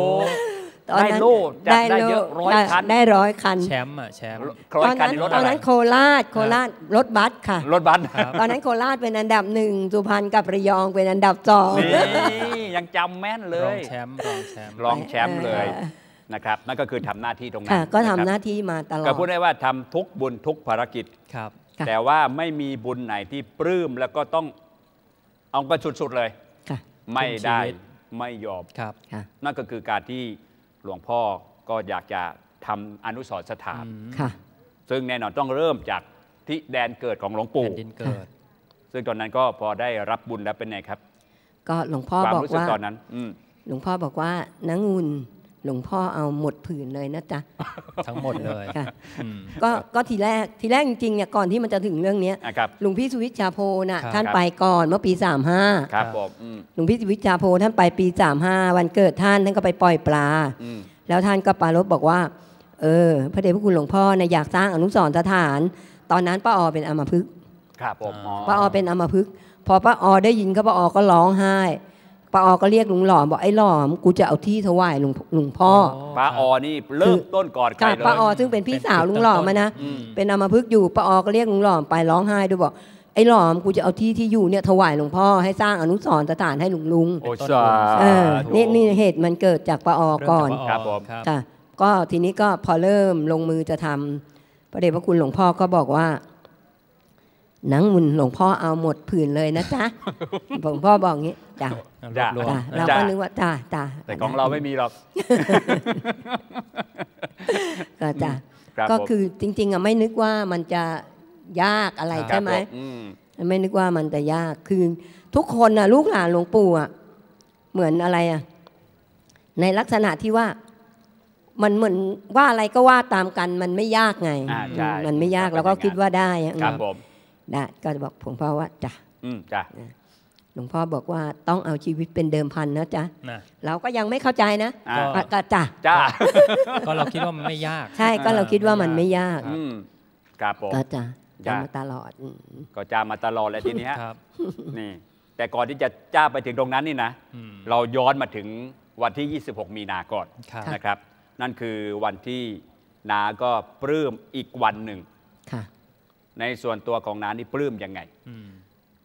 ได้โล่ได้เยอะร้อยคันได้ร้อยคันแชมป์อ่ะแชมป์ตอนนั้นตอนนั้นโคราชโคราชรถบัสค่ะ รถบัส ตอนนั้นโคราชเป็นอันดับหนึ่งสุพรรณกับระยองเป็นอันดับสองยังจำแม่นเลยรองแชมป์รองแชมป์รองแชมป์เลยนะครับนั่นก็คือทำหน้าที่ตรงนั้นก็ทำหน้าที่มาตลอดก็พูดได้ว่าทำทุกบุญทุกภารกิจครับ แต่ว่าไม่มีบุญไหนที่ปลื้มแล้วก็ต้อง เอาไปสุดๆเลยคไม่ได้ไม่ยอมครับนั่นก็คือการที่หลวงพ่อก็อยากจะทำอนุสรสถานค่ะ ซึ่งแน่นอนต้องเริ่มจากที่แดนเกิดของหลวงปู่แดนเกิด ซึ่งตอนนั้นก็พอได้รับบุญแล้วเป็นไงครับ ก็หลวงพ่อบอกว่าตอนนั้นหลวงพ่อบอกว่านังุ่นหลวงพ่อเอาหมดผืนเลยนะจ๊ะทั้งหมดเลยค่ะก็ก็ทีแรกทีแรกจริงๆเนี่ยก่อนที่มันจะถึงเรื่องนี้หลวงพี่สุวิชาโพน่ะท่านไปก่อนเมื่อปี 35ครับผมหลวงพี่สุวิชาโพท่านไปปี 35 วันเกิดท่านท่านก็ไปปล่อยปลาแล้วท่านก็ปารบบอกว่าเออพระเดชพระคุณหลวงพ่อเนี่ยอยากสร้างอนุสรณ์สถาน ตอนนั้นป้าออเป็นอมพึกครับผมป้าออเป็นอมพึก พอ ป้าออได้ยินก็ป้าออก็ร้องไห้ป้าออก็เรียกลุงหลอมบอกไอ้หลอมกูจะเอาที่ถวายลุงลุงพ่อป้าออนี่เริ่มต้นก่อนใครเลยป้าออซึ่งเป็นพี่สาวลุงหลอมมานะเป็นอามาพึกอยู่ป้าออก็เรียกลุงหลอมไปร้องไห้ด้วยบอกไอ้หลอม กูจะเอาที่ที่อยู่เนี่ย ถวายหลวงพ่อให้สร้างอนุสรณ์สถานให้ลุงลุงโอ้ช่นี่นี่เหตุมันเกิดจากป้าออก่อน ครับผมค่ะก็ทีนี้ก็พอเริ่มลงมือจะทำพระเดชพระคุณหลวงพ่อก็บอกว่า หนังมุนหลวงพ่อเอาหมดผืนเลยนะจ๊ะหลวงพ่อบอกงี้จ้ะจ้าเราก็นึกว่าจ้าจ้าแต่ของเราไม่มีหรอกก็จ้าก็คือจริง ๆอ่ะไม่นึกว่ามันจะยากอะไร ใช่ไหมไม่นึกว่ามันจะยากคือ ทุกคนนะลูกหลานหลวงปู่อ่ะเหมือนอะไร อ่ะ ในลักษณะที่ว่า มันเหมือนว่าอะไรก็ว่าตามกัน มันไม่ยากไง มันไม่ยากเราก็คิดว่าได้ครับผมได้ก็จะบอกผมพ่อว่าจ้มจ้าหลวงพ่อบอกว่าต้องเอาชีวิตเป็นเดิมพันนะจ๊ะ เราก็ยังไม่เข้าใจนะก็จ้ะจ้ะก็เราคิดว่ามันไม่ยาก ใช่ก็เราคิดว่ามันไม่ยากกาบผมก็จ้ะจ้ามาตลอดก็จ้ามาตลอดแลวทีนี้นี่ แต่ก่อนที่จะจ้าไปถึงตรงนั้นนี่นะเราย้อนมาถึงวันที่ 26 มีนาก่อนนะครับ นั่นคือวันที่นาก็ปลื้มอีกวันหนึ่งในส่วนตัวของนานี่ปลื้มยังไง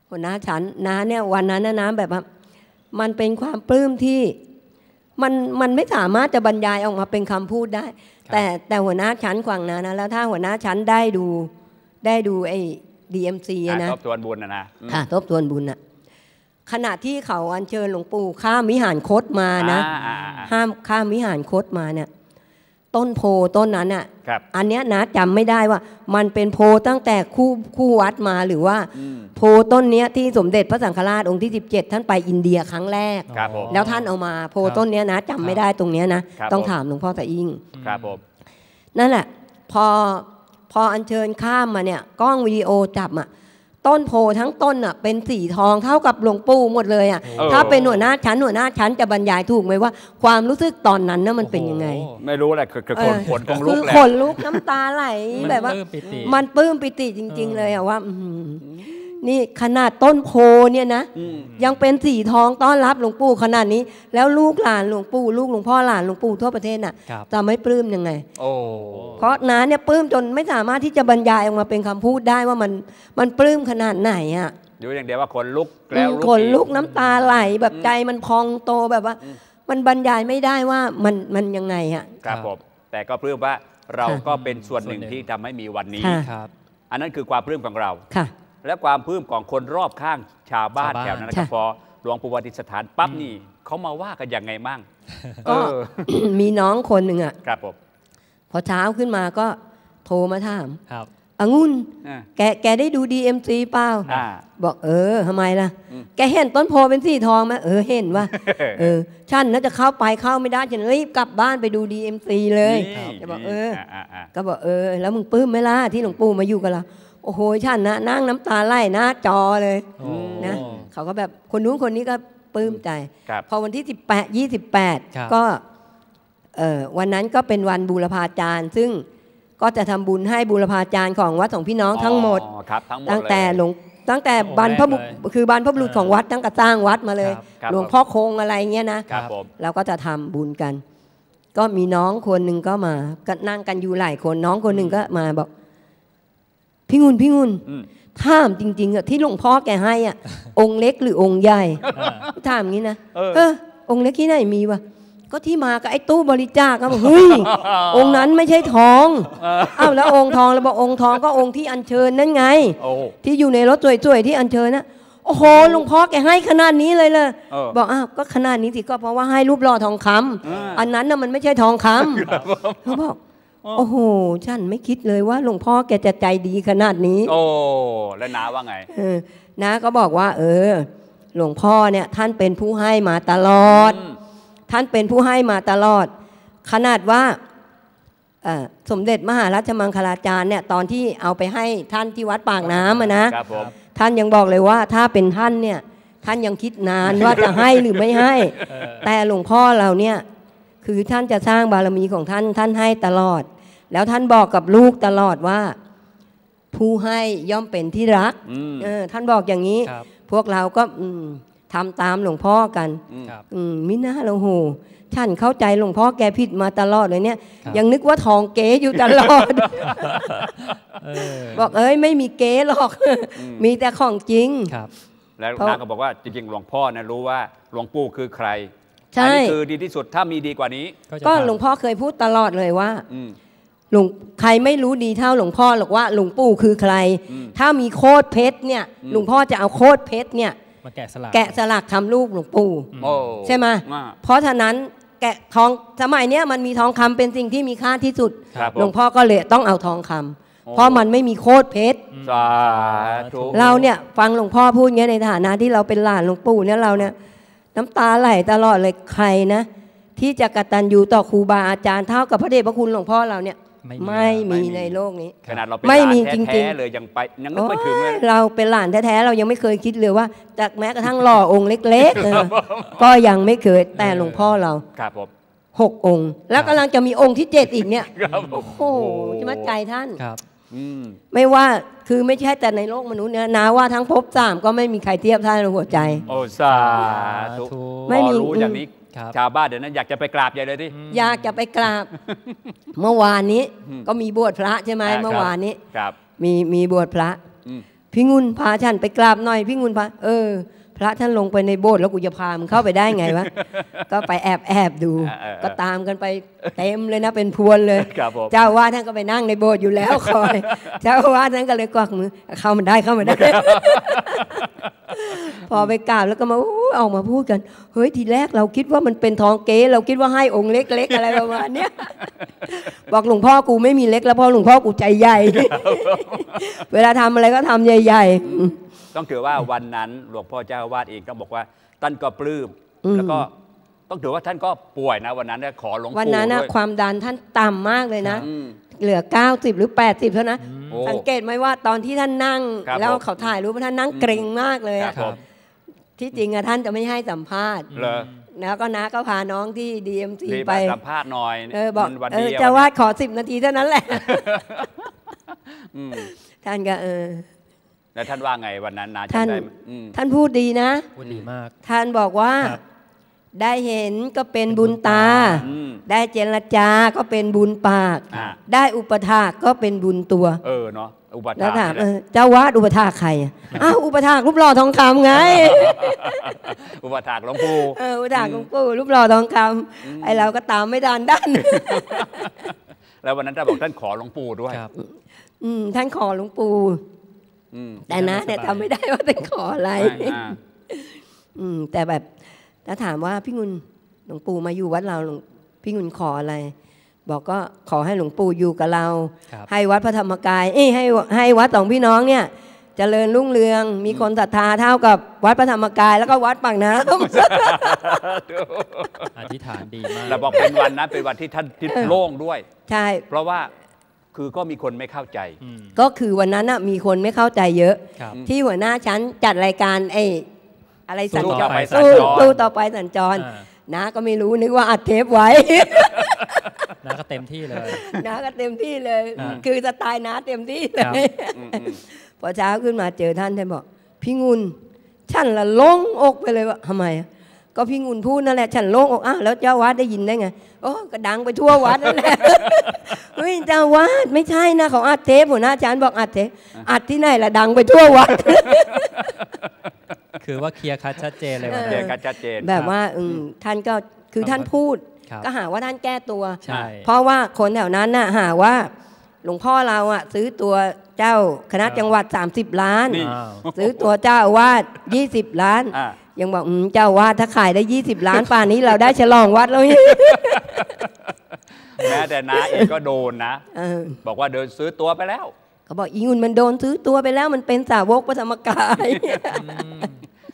หัวหน้าฉันน้าเนี่ยวันนั้นนาแบบว่ามันเป็นความปลื้มที่มันมันไม่สามารถจะบรรยายออกมาเป็นคำพูดได้ แต่แต่หัวหน้าชันขวางนานะแล้วถ้าหัวหน้าชันได้ดู ได้ดูไอ้ดีเอ็มซีนะทบทวนบุญนะนะค่ะทบทวนบุญอะขณะที่เขาอัญเชิญหลวงปู่ข้ามิหารคตมานะ ห้ามข้ามิหารคตมาเนี่ยต้นโพต้นนั้นอ่ะอันเนี้ยนะจำไม่ได้ว่ามันเป็นโพตั้งแต่คู่คู่วัดมาหรือว่าโพต้นเนี้ยที่สมเด็จพระสังฆราชองค์ที่ 17 ท่านไปอินเดียครั้งแรก แล้วท่านเอามาโพต้นเนี้ยนะจำไม่ได้ตรงเนี้ยนะ ต้องถามหลวงพ่อตะอิ่งครับผมนั่นแหละพอพออัญเชิญข้ามมาเนี่ยกล้องวิดีโอจับอ่ะต้นโพ ทั้งต้นอ่ะเป็นสีทองเท่ากับหลวงปู่หมดเลยอ่ะถ้าเป็นหัวหน้าชั้นหัวหน้าชั้นจะบรรยายถูกไหมว่า ความรู้สึกตอนนั้นน่ะมันเป็นยังไง ไม่รู้แหละคือคนคนเองลุกแหละขนลุกน้ำตาไหลแบบว่า มันปลื้มปิติจริง ๆ เลยอะว่า อืนี่ขนาดต้นโพเนี่ยนะ ยังเป็นสีทองต้อนรับหลวงปู่ขนาดนี้ แล้วลูกหลานหลวงปู่ลูกหลวงพ่อหลานหลวงปู่ทั่วประเทศน่ะจะไม่ปลื้มยังไงเพราะน้าเนี่ยปลื้มจนไม่สามารถที่จะบรรยายออกมาเป็นคำพูดได้ว่ามันมันปลื้มขนาดไหนอ่ะดูอย่างเดียวว่าขนลุกแล้วขนลุกน้ำตาไหลแบบใจมันพองโตแบบว่า มันบรรยายไม่ได้ว่ามันมันยังไงอ่ะครับผมแต่ก็ปลื้มว่าเราก็เป็นส่วนหนึ่งที่ทำให้มีวันนี้ครับอันนั้นคือความปลื้มของเราค่ะและความพื้มของคนรอบข้างชาวบ้านแถวนั้นนะครับพอหลวงปู่วัติสถานปั๊บนี่ เขามาว่ากันยังไงมั่งก็มีน้องคนหนึ่งอ่ะครับผมพอเช้าขึ้นมาก็โทรมาถามครับ องุ่นแกแกได้ดูดีเอ็มซีเปล่า บอกเออทำไมล่ะ แกเห็นต้นโพเป็นสีทองไหมเออเห็นว่าเออฉันน่าจะเข้าไปเข้าไม่ได้ฉันรีบกลับบ้านไปดูดีเอ็มซีเลยจะบอกเออก็บอกเออ แล้วมึงปื้มไหมล่ะที่หลวงปู่มาอยู่กับเราโอ้โหฉันนะนั่งน้ำตาไหลหน้าจอเลยนะ เขาก็แบบคนนู้นคนนี้ก็ปลื้มใจพอวันที่สสิิบแปดยี่บแปดก็วันนั้นก็เป็นวันบูรพาจารย์ซึ่งก็จะทำบุญให้บูรพาจารย์ของวัดสองพี่น้องทั้งหมดตั้งแต่หลวงตั้งแต่บรรพบุคือบรรพบุรุษของวัดตั้งแต่สร้างวัดมาเลย หลวงพ่อคงอะไรเงี้ยนะเราก็จะทำบุญกัน ก็มีน้องคนหนึ่งก็มาก็นั่งกันอยู่หลายคนน้องคนหนึ่งก็มาบอกพี่งุนพี่งุนถามจริง ๆอะที่หลวงพ่อแกให้อะองค์เล็กหรือองค์ใหญ่ ถามงี้นะ เออ องค์เล็กที่ไหนมีวะ ก็ที่มากับไอ้ตู้บริจาคก็บอกเฮ้ยองค์นั้นไม่ใช่ทองอ้าวแล้วองค์ทองเราบอกองค์ทองก็องค์ที่อัญเชิญนั่นไง ที่อยู่ในรถสวยๆที่อัญเชิญนะโอ้โหหลวงพ่อแกให้ขนาดนี้เลยเลย บอกอ้าวก็ขนาดนี้สิก็เพราะว่าให้รูปหล่อทองคำ อันนั้นน่ะมันไม่ใช่ทองคำเขาบอกโอ้โห ฉันไม่คิดเลยว่า หลวงพ่อแกจะใจดีขนาดนี้โอ้และน้าว่าไงน้าก็บอกว่า เออ หลวงพ่อเนี่ย ท่านเป็นผู้ให้มาตลอด ท่านเป็นผู้ให้มาตลอด ขนาดว่าสมเด็จมหาราชมังคลาจารย์เนี่ย ตอนที่เอาไปให้ท่านที่วัดปากน้ำนะท่านยังบอกเลยว่า ถ้าเป็นท่านเนี่ย ท่านยังคิดนานว่าจะให้หรือไม่ให้ แต่หลวงพ่อเราเนี่ยคือท่านจะสร้างบารมีของท่านท่านให้ตลอด แล้วท่านบอกกับลูกตลอดว่า ผู้ให้ย่อมเป็นที่รักท่านบอกอย่างนี้ พวกเราก็ทำตามหลวงพ่อกันมิน่าเราโห่านเข้าใจหลวงพ่อแกผิดมาตลอดเลยเนี่ย ยังนึกว่าทองเก๋อยู่ตลอดบอกเอ้ยไม่มีเก๋หรอก มีแต่ของจริงครับ แล้วนางก็บอกว่าจริงๆหลวงพ่อนะรู้ว่าหลวงปู่คือใครใช่อันี้คือดีที่สุดถ้ามีดีกว่านี้ก็หลวงพ่อเคยพูดตลอดเลยว่าหลวงใครไม่รู้ดีเท่าหลวงพ่อหรอกว่าหลวงปู่คือใคร ถ้ามีโคดเพชรเนี่ย หลวงพ่อจะเอาโคดเพชรเนี่ยมาแกะสลักแกะสลักทำรูปหลวงปู่ใช่ไหมเพราะฉะนั้นแกะทองสมัยเนี้ยมันมีทองคำเป็นสิ่งที่มีค่าที่สุดหลวงพ่อก็เลยต้องเอาทองคำเพราะมันไม่มีโคดเพชรเราเนี่ยฟังหลวงพ่อพูดเงี้ยในฐานะที่เราเป็นหลานหลวงปู่เนี่ยเราเนี่ยน้ำตาไหลตลอดเลยใครนะ ที่จะกตัญญูต่อครูบาอาจารย์เท่ากับพระเดชพระคุณหลวงพ่อเราเนี่ย ไม่มีในโลกนี้ ขนาดเราเป็นหลานแท้ ๆเลยยังไปยังไม่ถึงเลยเราเป็นหลานแท้ๆเรายังไม่เคยคิดเลยว่า จากแม้กระทั่งหล่อองค์เล็ก ๆ ก็ยังไม่เคยแต่หลวงพ่อเราครับผมหกองค์ แล้วกำลังจะมีองค์ที่เจ็ดอีกเนี่ยโอ้โหจะมัดใจท่านครับไม่ว่าคือไม่ใช่แต่ในโลกมนุษย์เนี่ยนะว่าทั้งภพสามก็ไม่มีใครเทียบท่านหัวใจ โอ้สาธุ ไม่มีรู้อย่างนี้ ชาวบ้านเดี๋ยวนั้นอยากจะไปกราบใหญ่เลยที่อยากจะไปกราบ เมื่อวานนี้ก็มีบวชพระใช่ไหมเมื่อวานนี้มีมีบวชพระพี่งุนพาฉันไปกราบหน่อยพี่งุนพาเออพระท่านลงไปในโบสถ์แล้วกูจะพามันเข้าไปได้ไงวะ ก็ไปแอบแอบดู ก็ตามกันไป เต็มเลยนะ เป็นพวนเลย เจ้าว่าท่านก็ไปนั่งในโบสถ์อยู่แล้วคอย เจ้าว่าท่านก็เลยกวักมือ เข้ามันได้เข้ามันได้พอไปกราบแล้วก็มาออกมาพูดกัน เฮ้ยทีแรกเราคิดว่ามันเป็นทองเก๋เราคิดว่าให้องค์เล็กๆอะไรประมาณนี้บอกหลวงพ่อกูไม่มีเล็กแล้วพ่อหลวงพ่อกูใจใหญ่ เวลาทำอะไรก็ทำใหญ่ๆต้องถือว่าวันนั้นหลวงพ่อเจ้าวาดเองต้องบอกว่าท่านก็ปลื้มแล้วก็ต้องถือว่าท่านก็ป่วยนะ วันนั้นขอหลวงปู่วันนั้นความดันท่านต่ำมากเลยนะเหลือ 90 หรือ 80 เท่านะ สังเกตไหมว่าตอนที่ท่านนั่ง แล้วเขาถ่ายรูปท่านนั่งเกรงมากเลย ที่จริงอะท่านจะไม่ให้สัมภาษณ์ แล้วก็นะ ก็พาน้องที่ดีเอ็มซีไปสัมภาษณ์หน่อยเออบอกเออจะว่าขอสิบนาทีเท่านั้นแหละ ท่านก็เออแล้วท่านว่าไงวันนั้นนะท่านท่านพูดดีนะพูดดีมากท่านบอกว่าได้เห็นก็เป็นบุญตา ได้เจรจา ก็เป็นบุญปาก ได้อุปถาก็เป็นบุญตัว เออเนาะ อุปถาแล้วถามเจ้าวาดอุปถาใคร อ้าวอุปถากรูปหล่อทองคำไง อุปถากหลวงปู่ เอออุปถากหลวงปู่รูปหล่อทองคำไอ้เราก็ตามไม่ดันด้าน แล้ววันนั้นท่านบอกท่านขอหลวงปู่ด้วย ครับ อืมท่านขอหลวงปู่แต่นะเนี่ยทำไม่ได้ว่าจะนขออะไร อืแต่แบบแล้วถามว่า พี่งุนหลวงปู่มาอยู่วัดเราหลวงพี่งุนขออะไร บอกก็ขอให้หลวงปู่อยู่กับเรา ให้วัดพระธรรมกาย เอ้ให้ให้วัดสองพี่น้องเนี่ยจริญรุ่งเรือง มีคนศรัทธาเท่ากับวัดพระธรรมกาย แล้วก็วัดปากน้ำอธิษฐานดีมากเราบอกเป็นวันนะ เป็นวันที่ท่านทิศโล่งด้วย ใช่ เพราะว่าคือก็มีคนไม่เข้าใจ ก็คือวันนั้นมีคนไม่เข้าใจเยอะ ที่หัวหน้าชั้นจัดรายการไออะไรสัญจรสู้สู้ต่อไปสัญจรนะก็ไม่รู้นึกว่าอัดเทปไว้นะก็เต็มที่เลย นะก็เต็มที่เลย คือสไตล์นะเต็มที่เลยพอเช้าขึ้นมาเจอท่านท่านบอกพี่งุนฉันละลงอกไปเลยว่าทำไมก็พี่งุนพูดนั่นแหละฉันลงอกอ้าวแล้วเจ้าวัดได้ยินได้ไงโอ้ก็ดังไปทั่ววัดนั่นแหละเฮ้ยเจ้าวัด ไม่ใช่นะของอัดเทปหัวหน้าอาจารย์บอกอัดเทปอัดที่ไหนละดังไปทั่ววัดคือว่าเคลียร์คัดชัดเจนเลยว่าเคลียร์คัดชัดเจนแบบว่าอท่านก็คือท่านพูด ก็หาว่าท่านแก้ตัว เพราะว่าคนแถวนั้นน่ะหาว่า หลวงพ่อเราอ่ะ ซื้อตัวเจ้าคณะจังหวัด30ล้าน้าซื้อตัวเจ้าาวาด20 ล้านยังบอกอเจ้าวาดถ้าขายได้ 20 ล้านป่านนี้เราได้ฉลองวัดแล้วนี่แม้แต่น้าเองก็โดน นะบอกว่าเดินซื้อตัวไปแล้วเขาบอกอีงุนมันโดนซื้อตัวไปแล้วมันเป็นสาวกพระธรรมกาย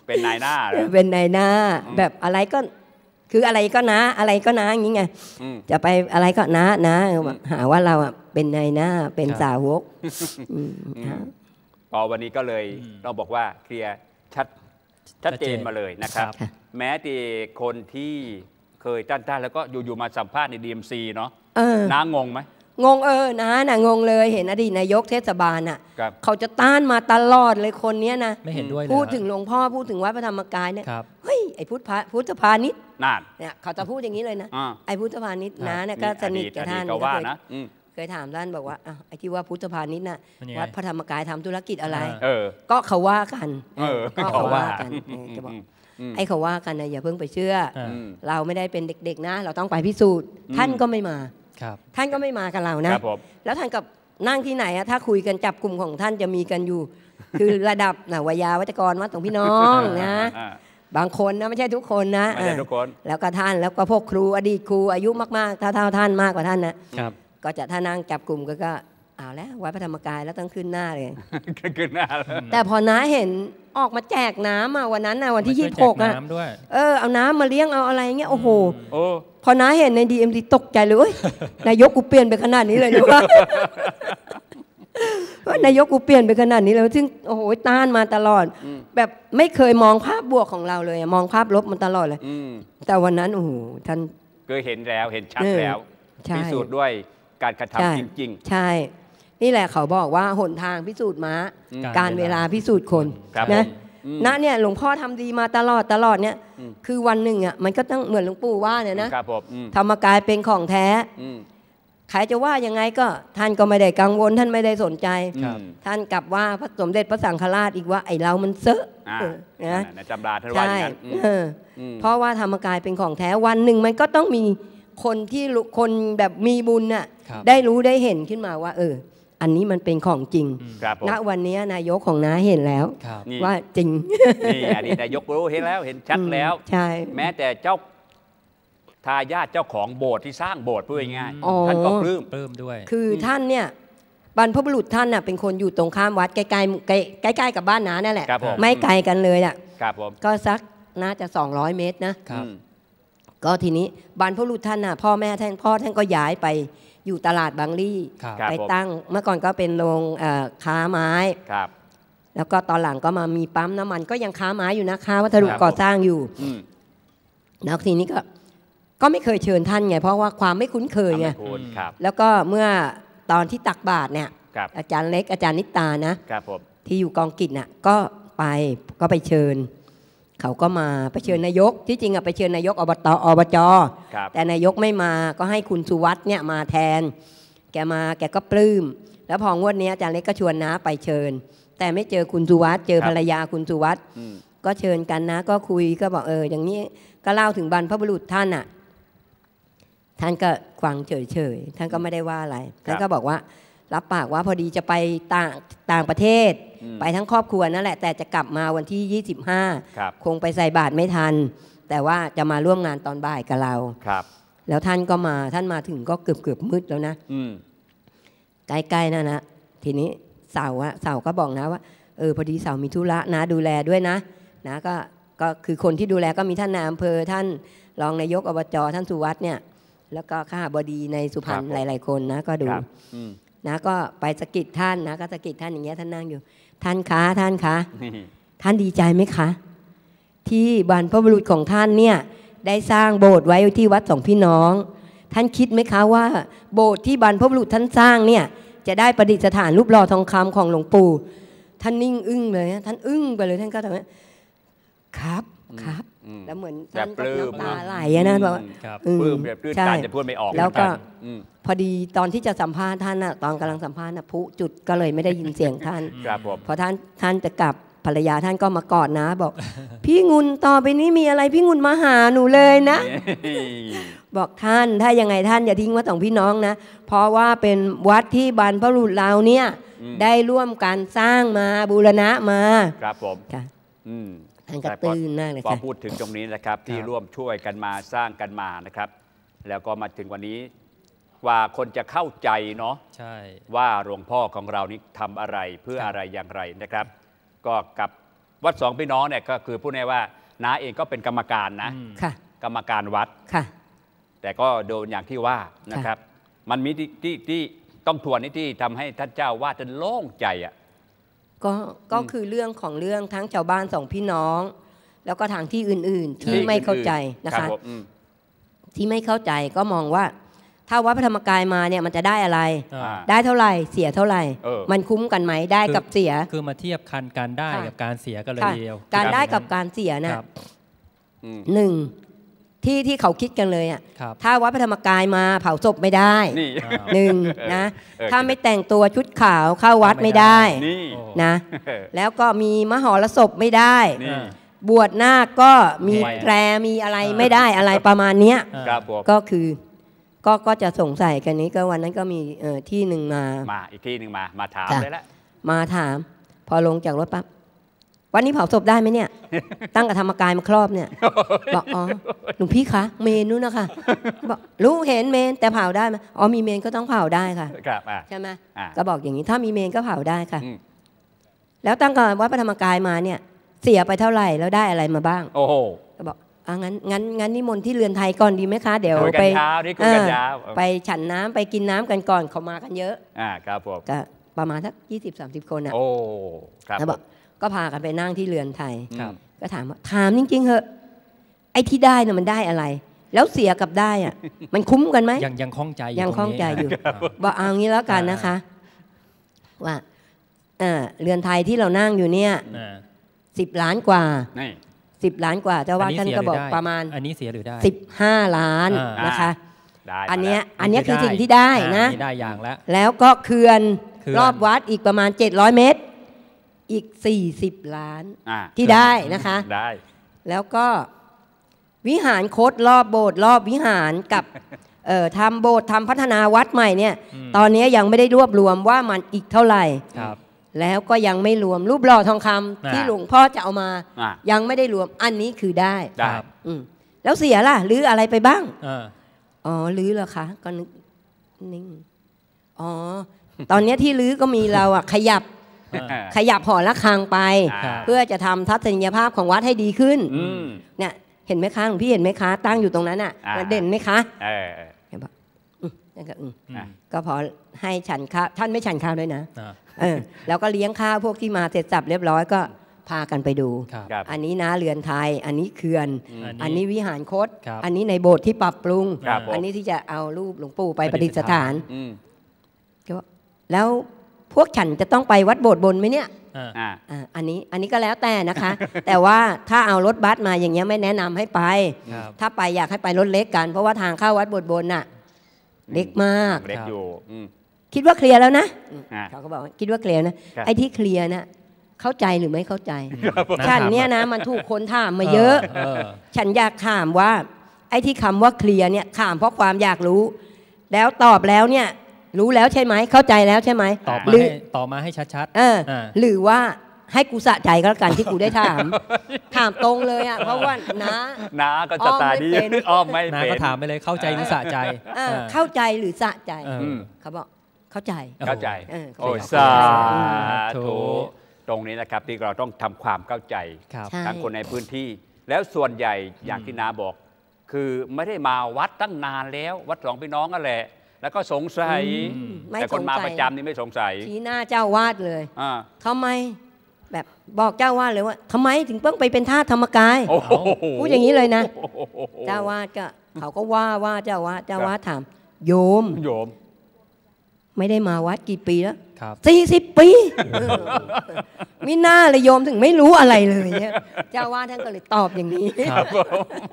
เป็นนายหน้าเป็นนายหน้า แบบอะไรก็คืออะไรก็นะอะไรก็นะอย่างนี้ไงจะไปอะไรก็นะนะหาว่าเราอ่ะเป็นนายหน้าเป็นสาวกพอวันนี้ก็เลย เราบอกว่าเคลียร์ชัดชัดเจนมาเลยนะครับ แม้แต่คนที่เคยต้านๆแล้วก็อยู่ๆมาสัมภาษณ์ในดีเอ็มซีเนาะน้างงไหมงงเออ นะนะงงเลย เห็นอดีตนายกเทศบาลอ่ะเขาจะต้านมาตลอดเลยคนเนี้ยนะไม่เห็นด้วยพูดถึงหลวงพ่อพูดถึงวัดพระธรรมกายเนี่ยเฮ้ยไอพุทธพพุทธพาณิชย์นา่นเนี่ย เขาจะพูดอย่างนี้เลยนะ ไอพุทธพาณิชย์นะเนี่ยก็สนิทกับท่านก็เคยถามท่านบอกว่าไอที่ว่าพุทธพาณิชย์น่ะวัดพระธรรมกายทำธุรกิจอะไรก็เขาว่ากันก็เขาว่ากันจะบอกไอ้เขาว่ากันนะอย่าเพิ่งไปเชื่อเราไม่ได้เป็นเด็กๆนะ เราต้องไปพิสูจน์ท่านก็ไม่มาท่านก็ไม่มากับเรานะ แล้วท่านกับนั่งที่ไหนอะถ้าคุยกันจับกลุ่มของท่านจะมีกันอยู่ คือระดับนาวยาวัจกรวัดตรงพี่น้องนะ บางคนนะไม่ใช่ทุกคนนะไม่ใช่ทุกคน แล้วก็ท่านแล้วก็พวกครูอดีตครูอายุมากๆเท่าท่านมากกว่าท่านนะก็จะท่านั่งจับกลุ่มก็เอาแล้ววัดพระธรรมกายแล้วต้องขึ้นหน้าเลย ขึ้นหน้าแล้วแต่พอน้าเห็นออกมาแจกน้ำอ่ะวันนั้นอ่ะวันที่ยี่สิบหกอ่ะเออเอาน้ำมาเลี้ยงเอาอะไรเงี้ยโอ้โหพอน้าเห็นในดีเอ็มดีตกใจเลยนายกกูเปลี่ยนไปขนาดนี้เลยหรือ่ว่า นายกกูเปลี่ยนไปขนาดนี้แล้วซึ่ง โอ้โหต้านมาตลอด แบบไม่เคยมองภาพบวกของเราเลยมองภาพลบมันตลอดเลยแต่วันนั้นโอ้โหท่านเคยเห็นแล้วเห็นชัดแล้วพิสูจน์ด้วยการกระทำจริงๆใช่นี่แหละเขาบอกว่าหนทางพิสูจน์ม้า การเวลาพิสูจน์คนนะนะเนี่ยหลวงพ่อทำดีมาตลอดตลอดเนี่ย คือวันหนึ่งอ่ะมันก็ต้องเหมือนหลวงปู่ว่าเนี่ยนะธรรมกายเป็นของแท้ใครจะว่ายังไงก็ท่านก็ไม่ได้กังวลท่านไม่ได้สนใจ ท่านกลับว่าพระสมเด็จพระสังฆราชอีกว่าไอเรามันเซอะนะจำราท่านว่าอย่างนั้นเพราะว่าธรรมกายเป็นของแท้วันหนึ่งมันก็ต้องมีคนที่คนแบบมีบุญน่ะได้รู้ได้เห็นขึ้นมาว่า เอออันนี้มันเป็นของจริง ครับณวันนี้นายกของน้าเห็นแล้วว่าจริง นี่อันนี้นายกรู้เห็นแล้วเห็นชัดแล้ว ใช่ แม้แต่เจ้าทายาทเจ้าของโบสถ์ที่สร้างโบสถ์พูอง่ายท่านก็ปลื้มปลื้มด้วย คือท่านเนี่ยบรรพบุรุษท่านน่ะเป็นคนอยู่ตรงข้ามวัดใกล้ๆใกล้ๆกกับบ้านน้านั่นแหละ ไม่ไกลกันเลยอ่ะก็สักน่าจะ200เมตรนะก็ทีนี้บรรพบุรุษท่านน่ะ พ่อแม่ท่านพ่อท่านก็ย้ายไปอยู่ตลาดบางรี่ไปตั้งเมื่อก่อนก็เป็นโรงค้าไม้ครับแล้วก็ตอนหลังก็มามีปั๊มน้ำมันก็ยังค้าไม้อยู่นะค้าวัสดุก่อสร้างอยู่แล้วทีนี้ก็ ก็ไม่เคยเชิญท่านไงเพราะว่าความไม่คุ้นเคยไงแล้วก็เมื่อตอนที่ตักบาทเนี่ยอาจารย์เล็กอาจารย์นิตานะที่อยู่กองกิจน่ะก็ไปก็ไปเชิญเขาก็มาไปเชิญนายก ที่จริงอะไปเชิญนายก อบตอบจแต่นายกไม่มาก็ให้คุณสุวัสด์เนี่ยมาแทน แกมาแกก็ปลื้มแล้วพองวดนี้อาจารย์เล็กก็ชวนน้าไปเชิญ แต่ไม่เจอคุณสุวัสด์เจอภรรยาคุณสุวัสด์ก็เชิญกันนะ ก็คุยก็บอกเออ อย่างนี้ก็เล่าถึงบรรพบุรุษท่านอะท่านก็ฟังเฉยๆท่านก็ไม่ได้ว่าอะไรท่านก็บอกว่า รับปากว่าพอดีจะไปต่างต่างประเทศไปทั้งครอบครัวนั่นแหละ แต่จะกลับมาวันที่ 25คคงไปใส่บาตรไม่ทัน แต่ว่าจะมาร่วมงานตอนบ่ายกับเราครับ แล้วท่านก็มาท่านมาถึงก็เกือบเกือบมืดแล้วนะใกล้ๆนั่นนะทีนี้เสาอะเสาก็บอกนะว่าเออพอดีเสามีธุระนะดูแลด้วยนะ นะก็ก็คือคนที่ดูแลก็มีท่านนายอำเภอท่านรองนายกอบจท่านสุวัสด์เนี่ย แล้วก็ข้าบดีในสุพรรณหลาย ๆ คนนะ ก็ดูนะ ก็ไปสกิดท่านนะก็สกิดท่านอย่างเงี้ยท่านนั่งอยู่ท่านคะท่านคะ ท่านดีใจไหมคะ ที่บรรพบุรุษของท่านเนี่ย ได้สร้างโบสถ์ไว้ที่วัดสองพี่น้อง ท่านคิดไหมคะว่าโบสถ์ที่บรรพบุรุษท่านสร้างเนี่ย จะได้ประดิษฐานรูปหล่อทองคำของหลวงปู่ ท่านนิ่งอึ้งเลยท่านอึ้งไปเลย ท่านก็ทำครับครับแล้วเหมือนแบบื้มตาไหลนะแบบว่าปลื้มแบบลื้มใจแจะพูดไม่ออกแล้วก็พอดีตอนที่จะสัมภาษณ์ท่านะตอนกำลังสัมภาษณ์นูะพุจุดก็เลยไม่ได้ยินเสียงท่านพอท่านท่านจะกลับภรรยาท่านก็มากอดนะ บอก พี่งุนต่อไปนี้มีอะไรพี่งุนมาหาหนูเลยนะ บอกท่านถ้ายังไงท่านอย่าทิ้งวัดสองพี่น้องนะเพราะว่าเป็นวัดที่บรรพบุรุษเราเนี่ยได้ร่วมการสร้างมาบูรณะมาครับผมท่านก็ตื่นมากเลยค่ะพอพูดถึงตรงนี้นะครับ ที่ร่วมช่วยกันมาสร้างกันมานะครับ แล้วก็มาถึงวันนี้ว่าคนจะเข้าใจเนาะว่าหลวงพ่อของเรานี้ทำอะไรเพื่ออะไรอย่างไรนะครับ ก็กับวัดสองพี่น้องเนี่ยก็คือพูดง่ายว่าน้าเองก็เป็นกรรมการนะกรรมการวัดค่ะแต่ก็โดนอย่างที่ว่านะครับ มันมีที่ที่ต้องทวนนี่ที่ทำให้ท่านเจ้าวาท่านโล่งใจอ่ะก็ก็คือเรื่องของเรื่องทั้งชาวบ้านสองพี่น้อง แล้วก็ทางที่อื่น ๆ ที่ไม่เข้าใจนะคะที่ไม่เข้าใจก็มองว่า ถ้าวัดพระธรรมกายมาเนี่ย มันจะได้อะไร ได้เท่าไหร่เสียเท่าไหร่ มันคุ้มกันไหมได้กับเสีย คือมาเทียบคันการได้กับการเสียกันเลยเดียวการได้กับการเสียนะหนึ่งที่ที่เขาคิดกันเลยอ่ะ ถ้าวัดพระธรรมกายมาเผาศพไม่ได้หนึ่งนะ ถ้าไม่แต่งตัวชุดขาว เข้าวัดไม่ได้นะแล้วก็มีมหรสพไม่ได้ บวชหน้าก็มีแพรมีอะไรไม่ได้อะไรประมาณเนี้ยก็คือก็ก็จะสงสัยกันนี้ก็วันนั้นก็มีที่หนึ่งมา มาอีกที่หนึ่งมามาถามเลยละ มาถาม พอลงจากรถปั๊บวันนี้เผาศพได้ไหมเนี่ย ตั้งกับธรรมกายมาครอบเนี่ยบอกอ๋อหลวงพี่คะ เมนนู้นนะคะบอกรู้เห็นเมนแต่เผาได้ไหมอ๋อมีเมนก็ต้องเผาได้ค่ะ ครับใช่ไหมก็บอกอย่างนี้ ถ้ามีเมนก็เผาได้ค่ะ แล้วตั้งกับวัดพระธรรมกายมาเนี่ย เสียไปเท่าไหร่แล้วได้อะไรมาบ้าง โอ้โหก็บอก อ่างั้นงั้นงั้นนิมนต์ที่เรือนไทยก่อนดีไหมคะเดี๋ยวไปไปฉันน้ำไปกินน้ำกันก่อนเขามากันเยอะ อ่าครับผมก็ประมาณสักยี่สิบสามสิบคนอ่ะโอ้ครับก็พากันไปนั่งที่เรือนไทยก็ถามว่าถามจริงๆเหอะไอ้ที่ได้น่ะมันได้อะไร แล้วเสียกับได้อ่ะ มันคุ้มกันไหมยังยังคล้องใจยังคล้องใจอยู่บอกเอางี้แล้วกันนะคะว่าเรือนไทยที่เรานั่งอยู่เนี่ยสิบล้านกว่าสิบล้านกว่าเจ้าว่าท่านก็บอกประมาณ อันนี้เสียหรือได้สิบห้าล้านนะคะอันนี้อันนี้คือสิ่งที่ได้นะได้อย่างแล้วแล้วก็เคื่อนรอบวัดอีกประมาณ700 เมตรอีก 40 ล้าน ที่ได้นะคะได้แล้วก็วิหารโคตรรอบโบสถ์รอบวิหารกับทำโบสถ์ทำพัฒนาวัดใหม่เนี่ย ตอนนี้ยังไม่ได้รวบรวมว่ามันอีกเท่าไหร่แล้วก็ยังไม่รวมรูปหล่อทองคำที่หลวงพ่อจะเอามายังไม่ได้รวมอันนี้คือได้แล้วเสียล่ะหรืออะไรไปบ้างอ๋อหรือเหรอคะ ก็นึกนิ่งอ๋อตอนนี้ที่รื้อก็มีเราอะขยับขยับหอระฆังไป เพื่อจะทำทัศนียภาพของวัดให้ดีขึ้นเนี่ย เห็นไหมคะหลวงพี่เห็นไหมคะตั้งอยู่ตรงนั้นอ่ะ เด่นไหมคะก็พอให้ฉันข้าวท่านไม่ฉันข้าวด้วยนะแล้วก็เลี้ยงข้าวพวกที่มาเสร็จจับเรียบร้อยก็ พากันไปดู อันนี้นะเรือนไทย อันนี้เขื่อน อันนี้วิหารคตอันนี้ในโบสถ์ที่ปรับปรุงอันนี้ที่จะเอารูปหลวงปู่ไปประดิษฐาน แล้วพวกฉันจะต้องไปวัดโบสถ์บนไหมเนี่ยอันนี้อันนี้ก็แล้วแต่นะคะ แต่ว่าถ้าเอารถบัสมาอย่างเงี้ยไม่แนะนำให้ไป ถ้าไปอยากให้ไปรถเล็กกัน เพราะว่าทางเข้าวัดโบสถ์บนน่ะเล็กมากเล็กอยู่คิดว่าเคลียร์แล้วนะ เขาก็บอกคิดว่าเคลียร์นะไอ้ที่เคลียร์นะเข้าใจหรือไม่เข้าใจฉันเนี่ยนะมันถูกคนถามมาเยอะฉันอยากถามว่า ไอ้ที่คำว่าเคลียร์เนี่ยถามเพราะความอยากรู้ แล้วตอบแล้วเนี่ยรู้แล้วใช่ไหมเข้าใจแล้วใช่ไหมตอบมาให้ตอบมาให้ชัดๆเออหรือว่าให้กูสะใจก็แล้วกันที่กูได้ถาม ถามตรงเลยอ่ะเพราะว่าน้าน้าก็จะตาดีอ้อมไม่เป็นน้าก็ถามไปเลยเข้าใจหรือสะใจเข้าใจหรือสะใจเขาบอกเข้าใจเข้าใจโอ้สาธุตรงนี้นะครับที่เราต้องทำความเข้าใจทั้งคนในพื้นที่ แล้วส่วนใหญ่อย่างที่น้าบอก คือไม่ได้มาวัดตั้งนานแล้ววัดสองพี่น้องอะไรแหละแล้วก็สงสัย แต่คนมาประจำนี่ไม่สงสัยชี้หน้าเจ้าวาดเลยทำไม แบบบอกเจ้าวาดเลยว่า ทำไมถึงต้องไปเป็นท่าธรรมกาย พูดอย่างนี้เลยนะเจ้าวาดก็เขาก็ว่าว่าเจ้าวาดเจ้าวาดถาม โยม โยมไม่ได้มาวัดกี่ปีแล้วสี่สิบปีมหน่าเลยโยมถึงไม่รู้อะไรเลยเนี่ยเจ้าว่าท่านก็เลยตอบอย่างนี้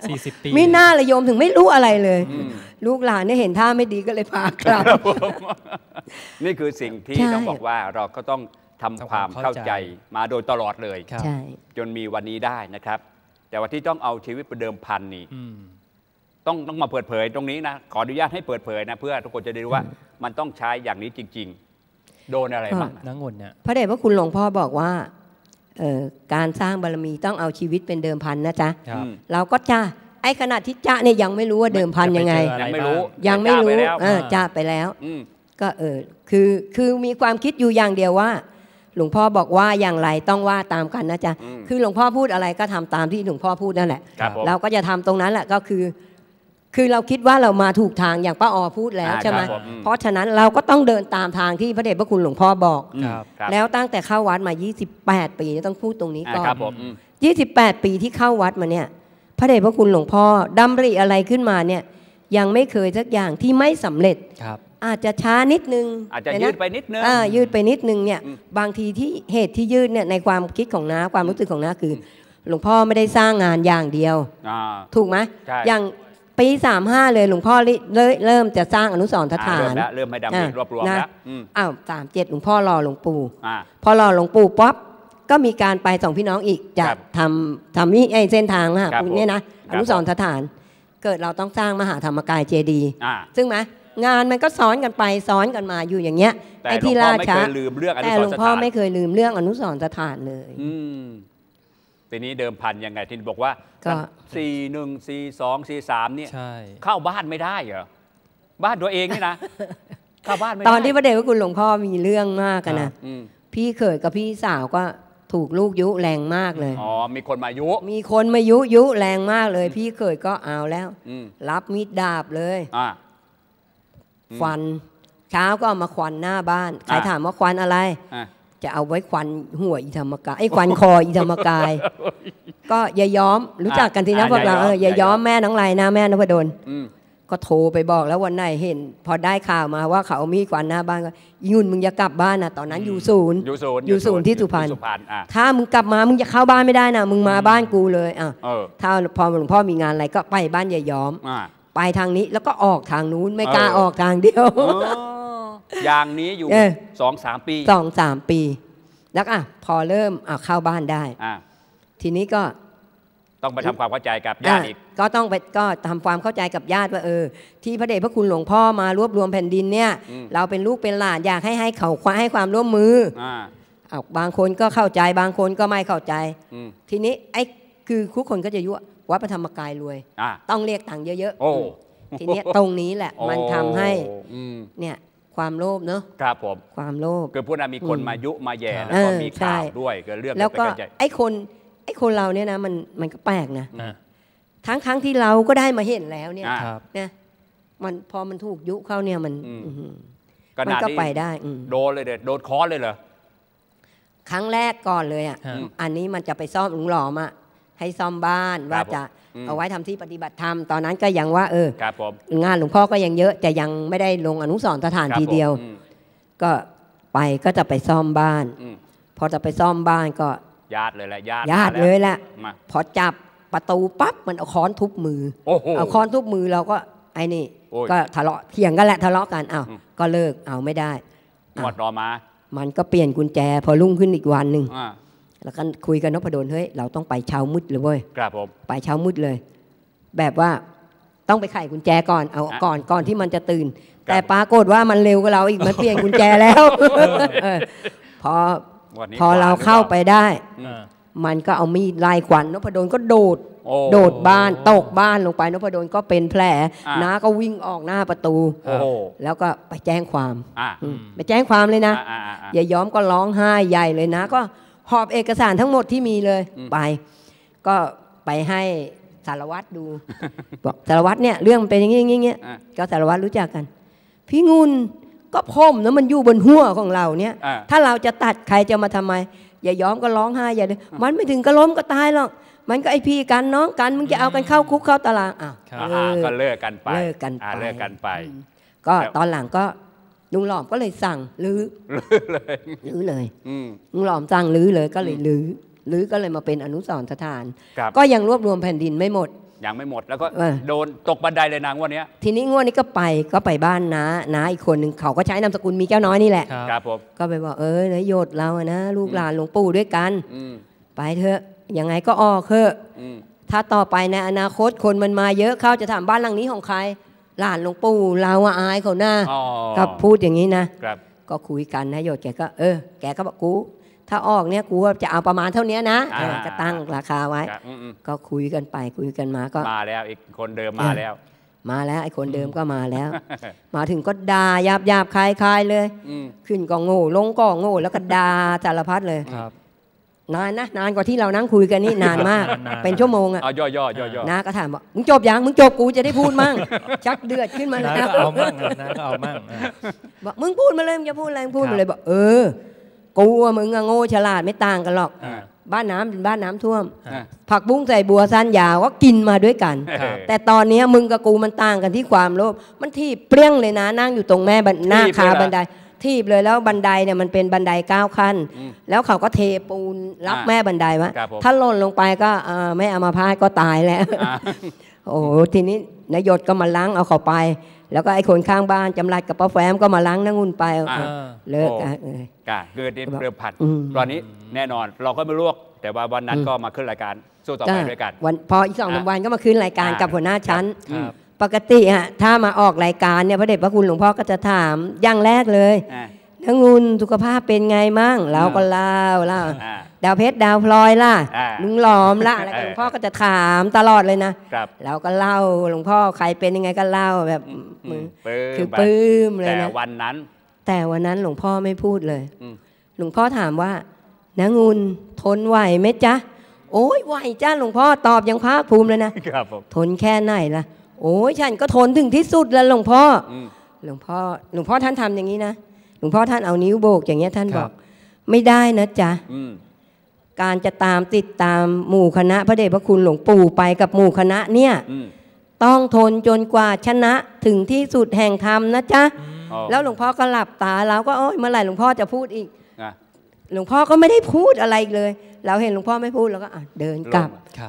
สี่สิบปีมหน่าเลยโยมถึงไม่รู้อะไรเลย ลูกหลานเนี่ยเห็นท่าไม่ดีก็เลยพากลับ นี่คือสิ่งที่ต้องบอกว่าเราก็ต้องทำความเข้าใจมาโดยตลอดเลยจนมีวันนี้ได้นะครับ แต่ว่าที่ต้องเอาชีวิตประเดิมพันนี่ต้องต้องมาเปิดเผยตรงนี้นะ ขออนุญาตให้เปิดเผยนะเพื่อทุกคนจะได้รู้ว่ามันต้องใช้อย่างนี้จริงๆ โดนอะไรบ้างนังวนเนี่ยพระเดชพระคุณหลวงพ่อบอกว่าการสร้างบารมี ต้องเอาชีวิตเป็นเดิมพันนะจ๊ะเราก็จ้าไอ้ขณะที่จ้าเนี่ยยังไม่รู้ว่าเดิมพันยังไง ยังไม่รู้ยังไม่รู้จ้าไปแล้วก็เออคือคือมีความคิดอยู่อย่างเดียวว่า หลวงพ่อบอกว่าอย่างไรต้องว่าตามกันนะจ๊ะคือหลวงพ่อพูดอะไร ก็ทำตามที่หลวงพ่อพูดนั่นแหละเราก็จะทำตรงนั้นแหละก็คือคือเราคิดว่าเรามาถูกทางอย่างป้าออพูดแล้วใช่ไหม เพราะฉะนั้นเราก็ต้องเดินตามทางที่พระเดชพระคุณหลวงพ่อบอกแล้วตั้งแต่เข้าวัดมา 28 ปีต้องพูดตรงนี้ก่อน28 ปีที่เข้าวัดมาเนี่ย พระเดชพระคุณหลวงพ่อดำริอะไรขึ้นมาเนี่ยยังไม่เคยสักอย่างที่ไม่สำเร็จ ครับ อาจจะช้านิดนึง อาจจะยืดไปนิดนึงยืดไปนิดนึงเนี่ยบางทีที่เหตุที่ยืดเนี่ยในความคิดของน้าความรู้สึกของน้าคือหลวงพ่อไม่ได้สร้างงานอย่างเดียวถูกไหมอย่างปีสามห้าเลยหลวงพ่อเริ่มจะสร้างอนุสรณ์สถานเริ่มให้ดำเนินรวบรวมแล้ว อ้าวสามเจ็ดหลวงพ่อรอหลวงปู่ พอรอหลวงปู่ป๊อปก็มีการไปสองพี่น้องอีกจะทำทำนี่ไอเส้นทางนะนี่นะอนุสรณ์สถาน เกิดเราต้องสร้างมหาธรรมกายเจดี ซึ่งไหมงานมันก็ซ้อนกันไปซ้อนกันมาอยู่อย่างเงี้ยไอ้ที่่าชาแต่หลวงพ่อไม่เคยลืมเรื่องอนุสรณ์สถานเลยทีนี้เดิมพันยังไง ที่บอกว่าก็สี่หนึ่งสี่สองสี่สามเนี่ยเข้าบ้านไม่ได้เหรอ บ้านตัวเองนี่นะเข้าบ้านไม่ได้ตอนที่พระเดชพระคุณหลวงพ่อมีเรื่องมากกันะพี่เขยกับพี่สาวก็ถูกลูกยุแรงมากเลย อ๋อมีคนมายุ มีคนมายุยุแรงมากเลย พี่เขยก็เอาแล้ว รับมีดดาบเลยฟันเช้าก็เอามาควันหน้าบ้านใครถามว่าควันอะไรอจะเอาไว้ควันหัวอิธรรมกายไอ้ควันคออิธรรมกาย ก็ยายย้อม รู้จักกันทีนะพวกเราเออยายย้อมแม่น้องไรนะแม่นพดลก็โทรไปบอกแล้ววันไหนเห็น พอได้ข่าวมาว่าเขามีควันหน้าบ้านก็ยุ่นมึงอย่ากลับบ้านนะตอนนั้นอยู่ศูนย์อยู่ศูนย์อยู่ศูนย์ที่สุพรรณถ้ามึงกลับมามึงจะเข้าบ้านไม่ได้นะมึงมาบ้านกูเลยอ่ะถ้าพอหลวงพ่อมีงานอะไรก็ไปบ้านยายย้อมไปทางนี้แล้วก็ออกทางนู้นไม่กล้าออกทางเดียวอย่างนี้อยู่สองสามปีสองสามปี แล้วอ่ะพอเริ่มเอาเข้าบ้านได้อทีนี้ก็ต้องไปทำความเข้าใจกับญาติอีกก็ต้องไปก็ทำความเข้าใจกับญาติว่าเออ ที่พระเดชพระคุณหลวงพ่อมารวบรวมแผ่นดินเนี่ยเราเป็นลูกเป็นหลานอยากให้ให้เขาควาให้ความร่วมมืออ่าบางคนก็เข้าใจ บางคนก็ไม่เข้าใจทีนี้ ไอ้คือคุกคนก็จะยั่ววัดพระธรรมกายรวยต้องเรียกตังค์เยอะอๆทีนี้ตรงนี้แหละมันทำให้เนี่ยความโลภเนาะครับผมความโลภคือพูดนะมีคนมายุมาแย่แล้วก็มีข่าวด้วยก็เรื่องแล้วก็ ไอ้คนไอ้คนเราเนี่ยนะ มันมันก็แปลกนะทั้งครั้งที่เราก็ได้มาเห็นแล้วเนี่ยนะมันพอมันถูกยุเข้าเนี่ยมันมันก็ไปได้ โดนเลยเด็ดโดนคอเลยเหรอ ครั้งแรกก่อนเลย อ่ะอันนี้มันจะไปซ่อมหลุงหลอมอ่ะให้ซ่อมบ้านว่าจะเอาไว้ทำที่ปฏิบัติธรรมตอนนั้นก็ยังว่า เอองานหลวงพ่อก็ยังเยอะแต่ยังไม่ได้ลงอนุสรณ์สถานทีเดียว ก็ไปก็จะไปซ่อมบ้านพอจะไปซ่อมบ้านก็ญาติเลยแหละญาติญาติเลยแหละพอจับประตูปั๊บมันเอาค้อนทุบมือเอาค้อนทุบมือเราก็ไอ้นี่ก็ทะเลาะเถียงกันแหละทะเลาะกันอ้าวก็เลิกเอาไม่ได้หมดรอมา มันก็เปลี่ยนกุญแจ พอรุ่งขึ้นอีกวันหนึ่งแล้วกันคุยกันนพดลเฮ้ยเราต้องไปเช้ามืดเลยเว้ยครับผมไปเช้ามืดเลย แบบว่าต้องไปไขกุญแจก่อนเอาก่อนก่อนที่มันจะตื่น แต่ปรากฏว่ามันเร็วกว่าเราอีกมันเปลี่ยนกุญแจแล้วพอพอเราเข้าไปได้ มันก็เอามีดไล่ขวัญนพดลก็โดด โดดบ้านตกบ้านลงไปนพดลก็เป็นแผลน้าก็วิ่งออกหน้าประตูแล้วก็ไปแจ้งความไปแจ้งความเลยนะอย่ายอมก็ร้องไห้ใหญ่เลยนะก็หอบเอกสารทั้งหมดที่มีเลยไป ก็ไปให้สารวัตรดูบอกสารวัตรเนี่ยเรื่องเป็นอย่างนี้อย่างนี้ก็สารวัตรรู้จักกัน พี่งุนก็พมแล้วมันอยู่บนหัวของเราเนี่ยถ้าเราจะตัดใครจะมาทำไม อย่ายอมก็ร้องไห้อย่าเลยมันไม่ถึงก็ล้มก็ตายหรอกมันก็ไอพี่กันน้องกันมึงจะเอากันเข้าคุกเข้าตารางอ้าวก็เลิกกันไปเลิกกันไปเลิกกันไป ก็ตอนหลังก็ลุงหลอมก็เลยสั่งรื้อรื้อเลยลุงหลอมสั่งรื้อเลยก็เลยรื้อรื้อก็เลยมาเป็นอนุสรณ์สถานก็ยังรวบรวมแผ่นดินไม่หมดยังไม่หมดแล้วก็โดนตกบันไดเลยนางวันนี้ทีนี้งวดนี้ก็ไปก็ไปบ้านนะนาอีกคนหนึ่งเขาก็ใช้นามสกุลมีแก้วน้อยนี่แหละ ครับผมก็ไปบอกเออนายโยดเรานะลูกหลานหลวงปู่ด้วยกันไปเถอะยังไงก็ออกเถอะถ้าต่อไปในอนาคตคนมันมาเยอะเข้าจะถามบ้านหลังนี้ของใครลานหลวงปู่ลาวอายเขาหน้าก็พูดอย่างนี้นะก็คุยกันนะโยดแกก็ เออแกก็บอกกูถ้าออกเนี้ยกูจะเอาประมาณเท่านี้นะก็ตั้งราคาไว้ก็คุยกันไปคุยกันมาก็มาแล้วอีกคนเดิมมาแล้ว มาแล้วไอ้คนเดิมก็มาแล้วมาถึงก็ด่าหยาบหยาบคลายคลายเลยขึ้นก็โง่ลงก็โง่ แล้วก็ด่าสารพัดเลยครับนานนะนานกว่าที่เรานั่งคุยกันนี่นานมาก เป็นชั่วโมงอะย่อย่อย่อนะก็ถามว่ามึงจบยังมึงจบกูจะได้พูดมั่งชักเดือดขึ้นมาแล้วก็เอามั่งนะก็เอามั่งบอกมึงพูดมาเลยมึงจะพูดอะไรมึงพูดมาเลยบอกเออกูมึงอะโง่ฉลาดไม่ต่างกันหรอก บ้านน้ำเป็นบ้านน้ำท่วม ผักบุ้งใส่บัวสั้นยาวก็กินมาด้วยกัน แต่ตอนนี้มึงกับกูมันต่างกันที่ความโลภมันที่เปรี้ยงเลยนะนั่งอยู่ตรงแม่หน้าคาบันไดทีบเลยแล้วบันไดเนี่ยมันเป็นบันไดเก้าขั้น แล้วเขาก็เทปูนรับแม่บันไดวะถ้าหล่นลงไปก็แม่อามาพาตก็ตายแล้ว โอ้ทีนี้นายยศก็มาล้างเอาเขาไป แล้วก็ไอ้คนข้างบ้านจำรัดกับป้าแฟมก็มาล้างนั่งุ่นไปเลิกกันเกิดเดือดผัด ตอนนี้แน่นอนเราก็ไม่รู้แต่ว่าวันนั้นก็มาขึ้นรายการสู้ต่อไปด้วยกันวันพออีกสองวันก็มาขึ้นรายการกับหัวหน้าชั้นปกติฮะถ้ามาออกรายการเนี่ยพระเดชพระคุณ หลวงพ่อก็จะถาม อย่างแรกเลยนังงนสุขภาพเป็นไงมั่งเราก็เล่าเล่าดาวเพชรดาวพลอยล่ะลุงหลอมล่ะหลวงพ่อก็จะถามตลอดเลยนะเราก็เล่า หลวงพ่อใครเป็นยังไงก็เล่าแบบคือปลื้มเลยนะแต่วันนั้น แต่วันนั้นหลวงพ่อไม่พูดเลยหลวงพ่อถามว่านังุนทนไหวไหมจ๊ะ โอ้ยไหวจ้าหลวงพ่อตอบอย่างภาคภูมิเลยนะทนแค่ไหนล่ะโอ้ยฉันก็ทนถึงที่สุดแล้วหลวงพ่ออหลวงพ่อหลวงพ่อท่านทำอย่างนี้นะหลวงพ่อท่านเอานิ้วโบกอย่างเงี้ย ท่านบอกไม่ได้นะจ๊ะการจะตามติดตามหมู่คณะ พระเดชพระคุณหลวงปู่ไปกับหมู่คณะเนี่ยต้องทนจนกว่าชนะถึงที่สุดแห่งธรรมนะจ๊ะ แล้วหลวงพ่อก็หลับตาเราก็โอ้ยเมื่อไหร่หลวงพ่อจะพูดอีกหลวงพ่อก็ไม่ได้พูดอะไรเลย เราเห็นหลวงพ่อไม่พูดเราก็เดินกลับ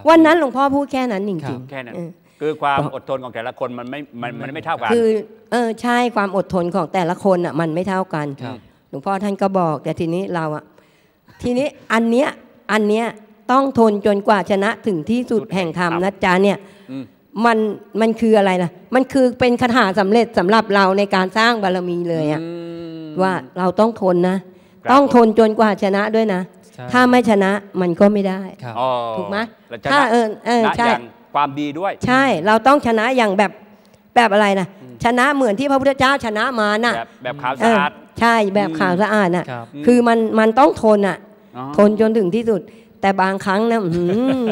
วันนั้นหลวงพ่อพูดแค่นั้นจริงๆแค่นั้นคือความอดทนของแต่ละคนมันไม่มันมันไม่เท่ากัน คือเออ ใช่ความอดทนของแต่ละคนอ่ะ มันไม่เท่ากันหลวงพ่อท่านก็บอกแต่ทีนี้เราอ่ะ ทีนี้อันเนี้ย อันเนี้ย ต้องทนจนกว่าชนะถึงที่สุดแห่งธรรมนะจ๊ะเนี่ยมันมันคืออะไรล่ะ มันคือเป็นคาถาสำเร็จสำหรับเราในการสร้างบารมีเลยอ่ะว่าเราต้องทนนะ ต้องทนจนกว่าชนะด้วยนะ ถ้าไม่ชนะมันก็ไม่ได้ถูกไหมถ้าเออเออใช่ความดีด้วย ใช่เราต้องชนะอย่างแบบ แบบอะไรนะชนะเหมือนที่พระพุทธเจ้าชนะมาน่ะแบบขาวสะอาดใช่แบบขาวสะอาดน่ะ คือมันมันต้องทนอ่ะทนจนถึงที่สุด แต่บางครั้งนะ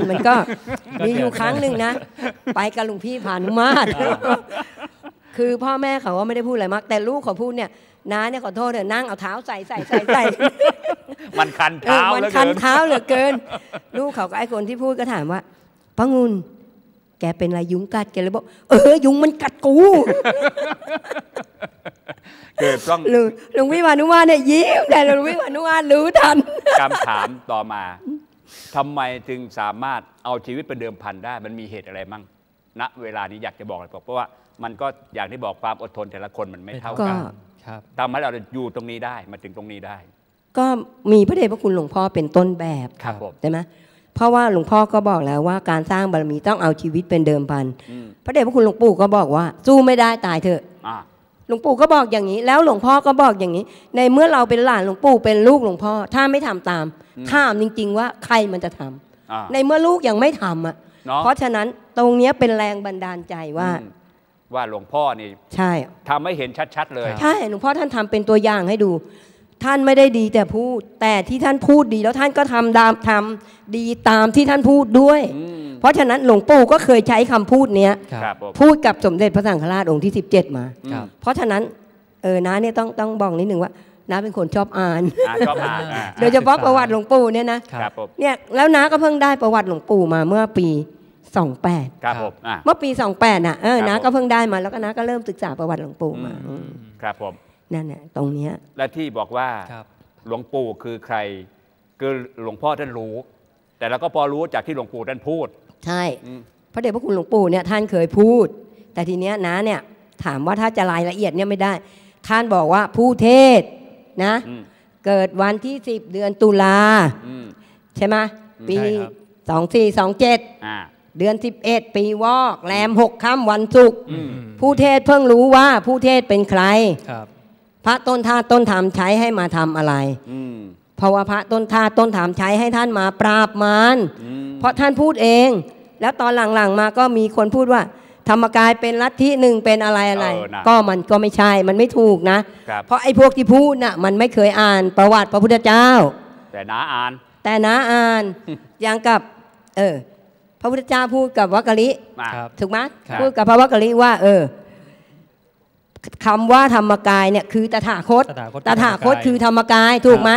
มันก็มีอยู่ครั้งหนึ่งนะ ไปกับลุงพี่ผ่านุมาตรคือพ่อแม่เขาก็ไม่ได้พูดอะไรมากแต่ลูกเขาพูดเนี่ยน้าเนี่ยขอโทษเถอะนั่งเอาเท้าใส่ใส่ใส่ใส่มันคันเท้ามันคันเท้าเหลือเกิน ลูกเขาก็ไอ้คนที่พูดก็ถามว่าป้างุนแกเป็นอะไร ยุงกัดแกเลยบอกเออ ยุง มันกัดกูเกิดต้องหลวงวิวานุวานเนี่ยยิ้มแต่หลวงวิวานุวานรู้ทันคำถามต่อมาทำไมถึงสามารถเอาชีวิตเป็นเดิมพันได้มันมีเหตุอะไรมั่งณเวลานี้อยากจะบอกอะไรเพราะว่ามันก็อย่างที่บอกความอดทนแต่ละคนมันไม่เท่ากันทำให้เราอยู่ตรงนี้ได้ มาถึงตรงนี้ได้ ก็มีพระเดชพระคุณหลวงพ่อเป็นต้นแบบใช่ไหมเพราะว่าหลวงพ่อก็บอกแล้วว่าการสร้างบารมีต้องเอาชีวิตเป็นเดิมพัน พระเดชพระคุณหลวงปู่ก็บอกว่า สู้ไม่ได้ตายเถอะหลวงปู่ก็บอกอย่างนี้ แล้วหลวงพ่อก็บอกอย่างนี้ ในเมื่อเราเป็นหลานหลวงปู่เป็นลูกหลวงพ่อถ้าไม่ทำตามถามจริง ๆ ว่าใครมันจะทำ ในเมื่อลูกยังไม่ทำอ่ะ เพราะฉะนั้นตรงนี้เป็นแรงบันดาลใจว่า ว่าหลวงพ่อนี่ใช่ทำให้เห็นชัดๆเลยใช่หลวงพ่อท่านทำเป็นตัวอย่างให้ดูท่านไม่ได้ดีแต่พูด แต่ที่ท่านพูดดีแล้วท่านก็ทำตามทำดีตามที่ท่านพูดด้วย เพราะฉะนั้นหลวงปู่ก็เคยใช้คำพูดเนี้ย พูดกับสมเด็จพระสังฆราชองค์ที่17 มา เพราะฉะนั้นเออน้าเนี่ยต้องต้องบอกนิดนึงว่าน้าเป็นคนชอบอ่านชอบอ่านโดยเฉพาะประวัติหลวงปู่เนี่ยนะเนี่ยแล้วน้าก็เพิ่งได้ประวัติหลวงปู่มาเมื่อปี 28ครับผม่เมื่อปี 28น่ะเออน้าก็เพิ่งได้มา แล้วก็น้าก็เริ่มศึกษาประวัติหลวงปู่มาครับผมนั่นแหละตรงเนี้ยและที่บอกว่า หลวงปู่คือใครคือหลวงพ่อท่านรู้ แต่เราก็พอรู้จากที่หลวงปู่ท่านพูด ใช่ พระเดชพระคุณหลวงปู่เนี่ยท่านเคยพูด แต่ทีเนี้ยนะเนี่ยถามว่าถ้าจะรายละเอียดเนี่ยไม่ได้ ท่านบอกว่าผู้เทศนะเกิดวันที่สิบเดือนตุลา ใช่ไหมปีสองสี่สองเจ็ดเดือนสิบเอ็ดปีวอกแรมหกค่ำวันศุกร์ผู้เทศเพิ่งรู้ว่าผู้เทศเป็นใครครับพระต้นท่าต้นธรรมใช้ให้มาทำอะไรเพราะว่าพระต้นท่าต้นธรรมใช้ให้ท่านมาปราบมารเพราะท่านพูดเอง แล้วตอนหลังๆมาก็มีคนพูดว่า ธรรมกายเป็นลัทธิหนึ่งเป็นอะไรอะไร ก็มันก็ไม่ใช่ มันไม่ถูกนะ เพราะไอ้พวกที่พูดน่ะมันไม่เคยอ่าน ประวัติพระพุทธเจ้า แต่น้าอ่าน แต่น้าอ่าน อย่างกับเออพระพุทธเจ้าพูดกับวัคกะลิถูกไหมพูดกับพระวัคกะลิว่าเออคำว่าธรรมกายเนี่ยคือตถาคต ตถาคตคือธรรมกายถูกไหม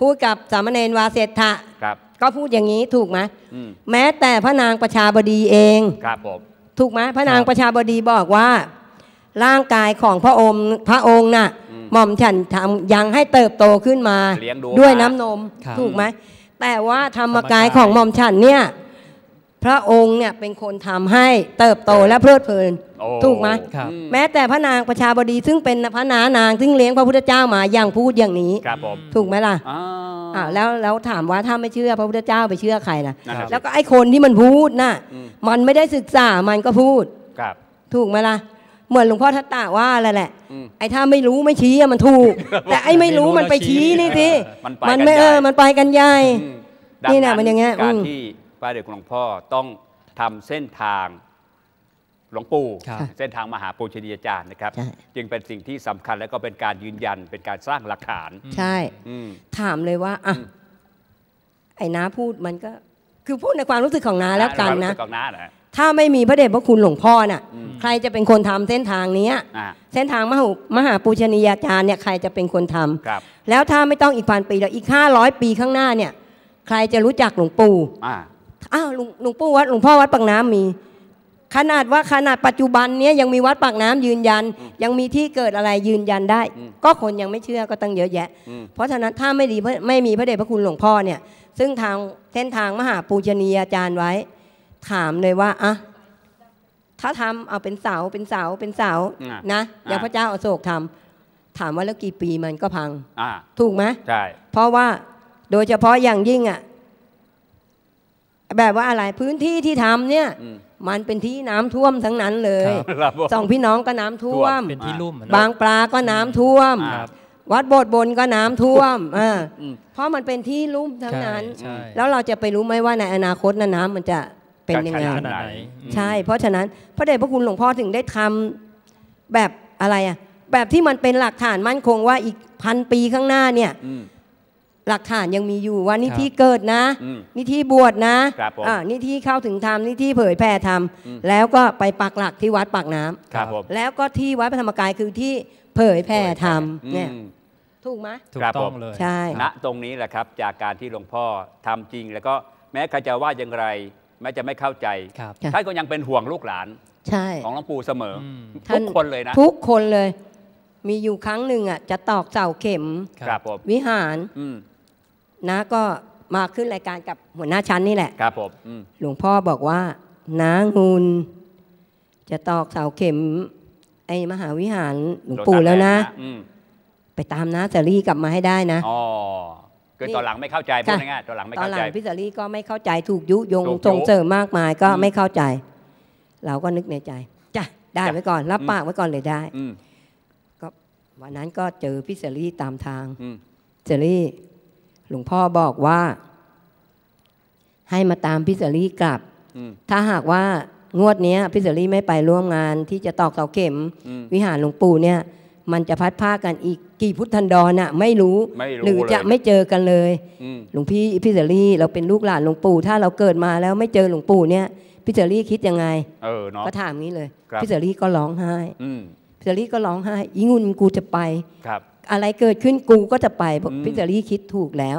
พูดกับสามเณรวาเสทะก็พูดอย่างนี้ถูกไหม แม้แต่พระนางประชาบดีเองครับถูกไหมพระนางประชาบดีบอกว่า ร่างกายของพระองค์พระองค์น่ะหม่อมฉันทำยังให้เติบโตขึ้นมาด้วยน้ำนม ถูกไหมแต่ว่าธรรมกายของหม่อมฉันเนี่ยพระองค์เนี่ยเป็นคนทำให้เติบโตและเพลิดเพลิน ถูกไหม แม้แต่พระนางประชาบดี ซึ่งเป็นพระนานาง ซึ่งเลี้ยงพระพุทธเจ้ามา อย่างพูดอย่างนี้ ถูกไหมล่ะอ่าแล้วแล้วถามว่าถ้าไม่เชื่อพระพุทธเจ้าไปเชื่อใครนะแล้วก็ไอ้คนที่มันพูดน่ะมันไม่ได้ศึกษา มันก็พูด ถูกไหมล่ะ เหมือนหลวงพ่อทัตตาว่าอะไรแหละ ไอ้ถ้าไม่รู้ไม่ชี้มันถูก แต่ไอ้ไม่รู้มันไปชี้นี่สิ มันไม่เออมันไปกันใหญ่นี่นะมันอย่างเงี้ยการที่พระเดชคุณหลวงพ่อต้องทำเส้นทางหลวงปู่เส้นทางมหาปูชนียาจารย์นะครับ จึงเป็นสิ่งที่สำคัญและก็เป็นการยืนยันเป็นการสร้างหลักฐาน ใช่ถามเลยว่าอ่ะไอ้น้าพูดมันก็คือพูดในความรู้สึกของน้าแล้วกันนะ ถ้าไม่มีพระเดชพระคุณหลวงพ่อน่ะใครจะเป็นคนทำเส้นทางนี้เส้นทางมหามหาปูชนียาจารย์เนี่ยใครจะเป็นคนทำแล้วถ้าไม่ต้องอีกพันปีแล้วอีกห้าร้อยปีข้างหน้าเนี่ย ใครจะรู้จักหลวงปู่อ้าวหลวงปู่วัดหลวงพ่อวัดปากน้ำมี ขนาดว่าขนาดปัจจุบันเนี้ยยังมีวัดปากน้ำยืนยัน ยังมีที่เกิดอะไรยืนยันได้ ก็คนยังไม่เชื่อก็ตั้งเยอะแยะ เพราะฉะนั้นถ้าไม่ดีไม่มีพระเดชพระคุณหลวงพ่อเนี่ยซึ่งทางเส้นทางมหาปูชนียาจารย์ไว้ ถามเลยว่าอ่ะถ้าทำเอาเป็นเสาเป็นเสาเป็นเสานะ อย่างพระเจ้าอโศกทำถามว่าแล้วกี่ปีมันก็พังถูกไหมใช่เพราะว่าโดยเฉพาะอย่างยิ่งอ่ะแบบว่าอะไรพื้นที่ที่ทำเนี่ยมันเป็นที่น้ำท่วมทั้งนั้นเลยสองพี่น้องก็น้ำท่วมเป็นที่ลุ่มบางปลาก็น้ำท่วมวัดโบสถ์บนก็น้ำท่วมเพราะมันเป็นที่ลุ่มทั้งนั้นแล้วเราจะไปรู้ไหมว่าในอนาคตน้ำมันจะเป็นยังไงใช่ เพราะฉะนั้น พระเดชพระคุณหลวงพ่อถึงได้ทำแบบอะไรอ่ะแบบที่มันเป็นหลักฐานมั่นคงว่าอีกพันปีข้างหน้าเนี่ยหลักฐานยังมีอยู่ว่านี่ที่เกิดนะนี่ที่บวชนะนี่ที่เข้าถึงธรรมนี่ที่เผยแผ่ธรรมแล้วก็ไปปักหลักที่วัดปักน้ำแล้วก็ที่วัดพระธรรมกายคือที่เผยแผ่ธรรมเนี่ยถูกไหมถูกต้องเลยใช่ณตรงนี้แหละครับ จากการที่หลวงพ่อทำจริง แล้วก็แม้ใครจะว่าอย่างไร แม้จะไม่เข้าใจท่านก็ยังเป็นห่วงลูกหลาน ใช่ ของหลวงปู่เสมอทุกคนเลยนะทุกคนเลย มีอยู่ครั้งหนึ่งอ่ะจะตอกเสาเข็มวิหารนะก็มาขึ้นรายการกับหัวหน้าชั้นนี่แหละครับผมหลวงพ่อบอกว่า น้างูนจะตอกเสาเข็มไอ้มหาวิหารหลวงปู่แล้วนะอไปตามน้าสารีกลับมาให้ได้นะอ๋อคือตอนหลังไม่เข้าใจพูดง่ายๆตอนหลังไม่เข้าใจตอนหลังพี่สารีก็ไม่เข้าใจถูกยุยงถส่งเสริมมากมายก็ไม่เข้าใจ เราก็นึกในใจจ้ะได้ไว้ก่อน รับปากไว้ก่อนเลยได้อืวันนั้นก็เจอพี่สารีตามทาง อืสารีหลวงพ่อบอกว่า ให้มาตามพิสรี่กลับ ถ้าหากว่างวดนี้พิสรี่ไม่ไปร่วมงานที่จะตอกเสาเข็ม วิหารหลวงปู่เนี่ย มันจะพัดผ้ากันอีก กี่พุทธันดรน่ะ ไม่รู้หรือจะไม่เจอกันเลยหลวงพี่พิสรี่เราเป็นลูกหลานหลวงปู่ถ้าเราเกิดมาแล้วไม่เจอหลวงปู่เนี่ยพิสเรี่คิดยังไงก็ถามงี้เลย พิสเรี่ก็ร้องไห้พิสเรี่ก็ร้องไห้อีงุนกูจะไปอะไรเกิดขึ้นกูก็จะไปพี่สารีคิดถูกแล้ว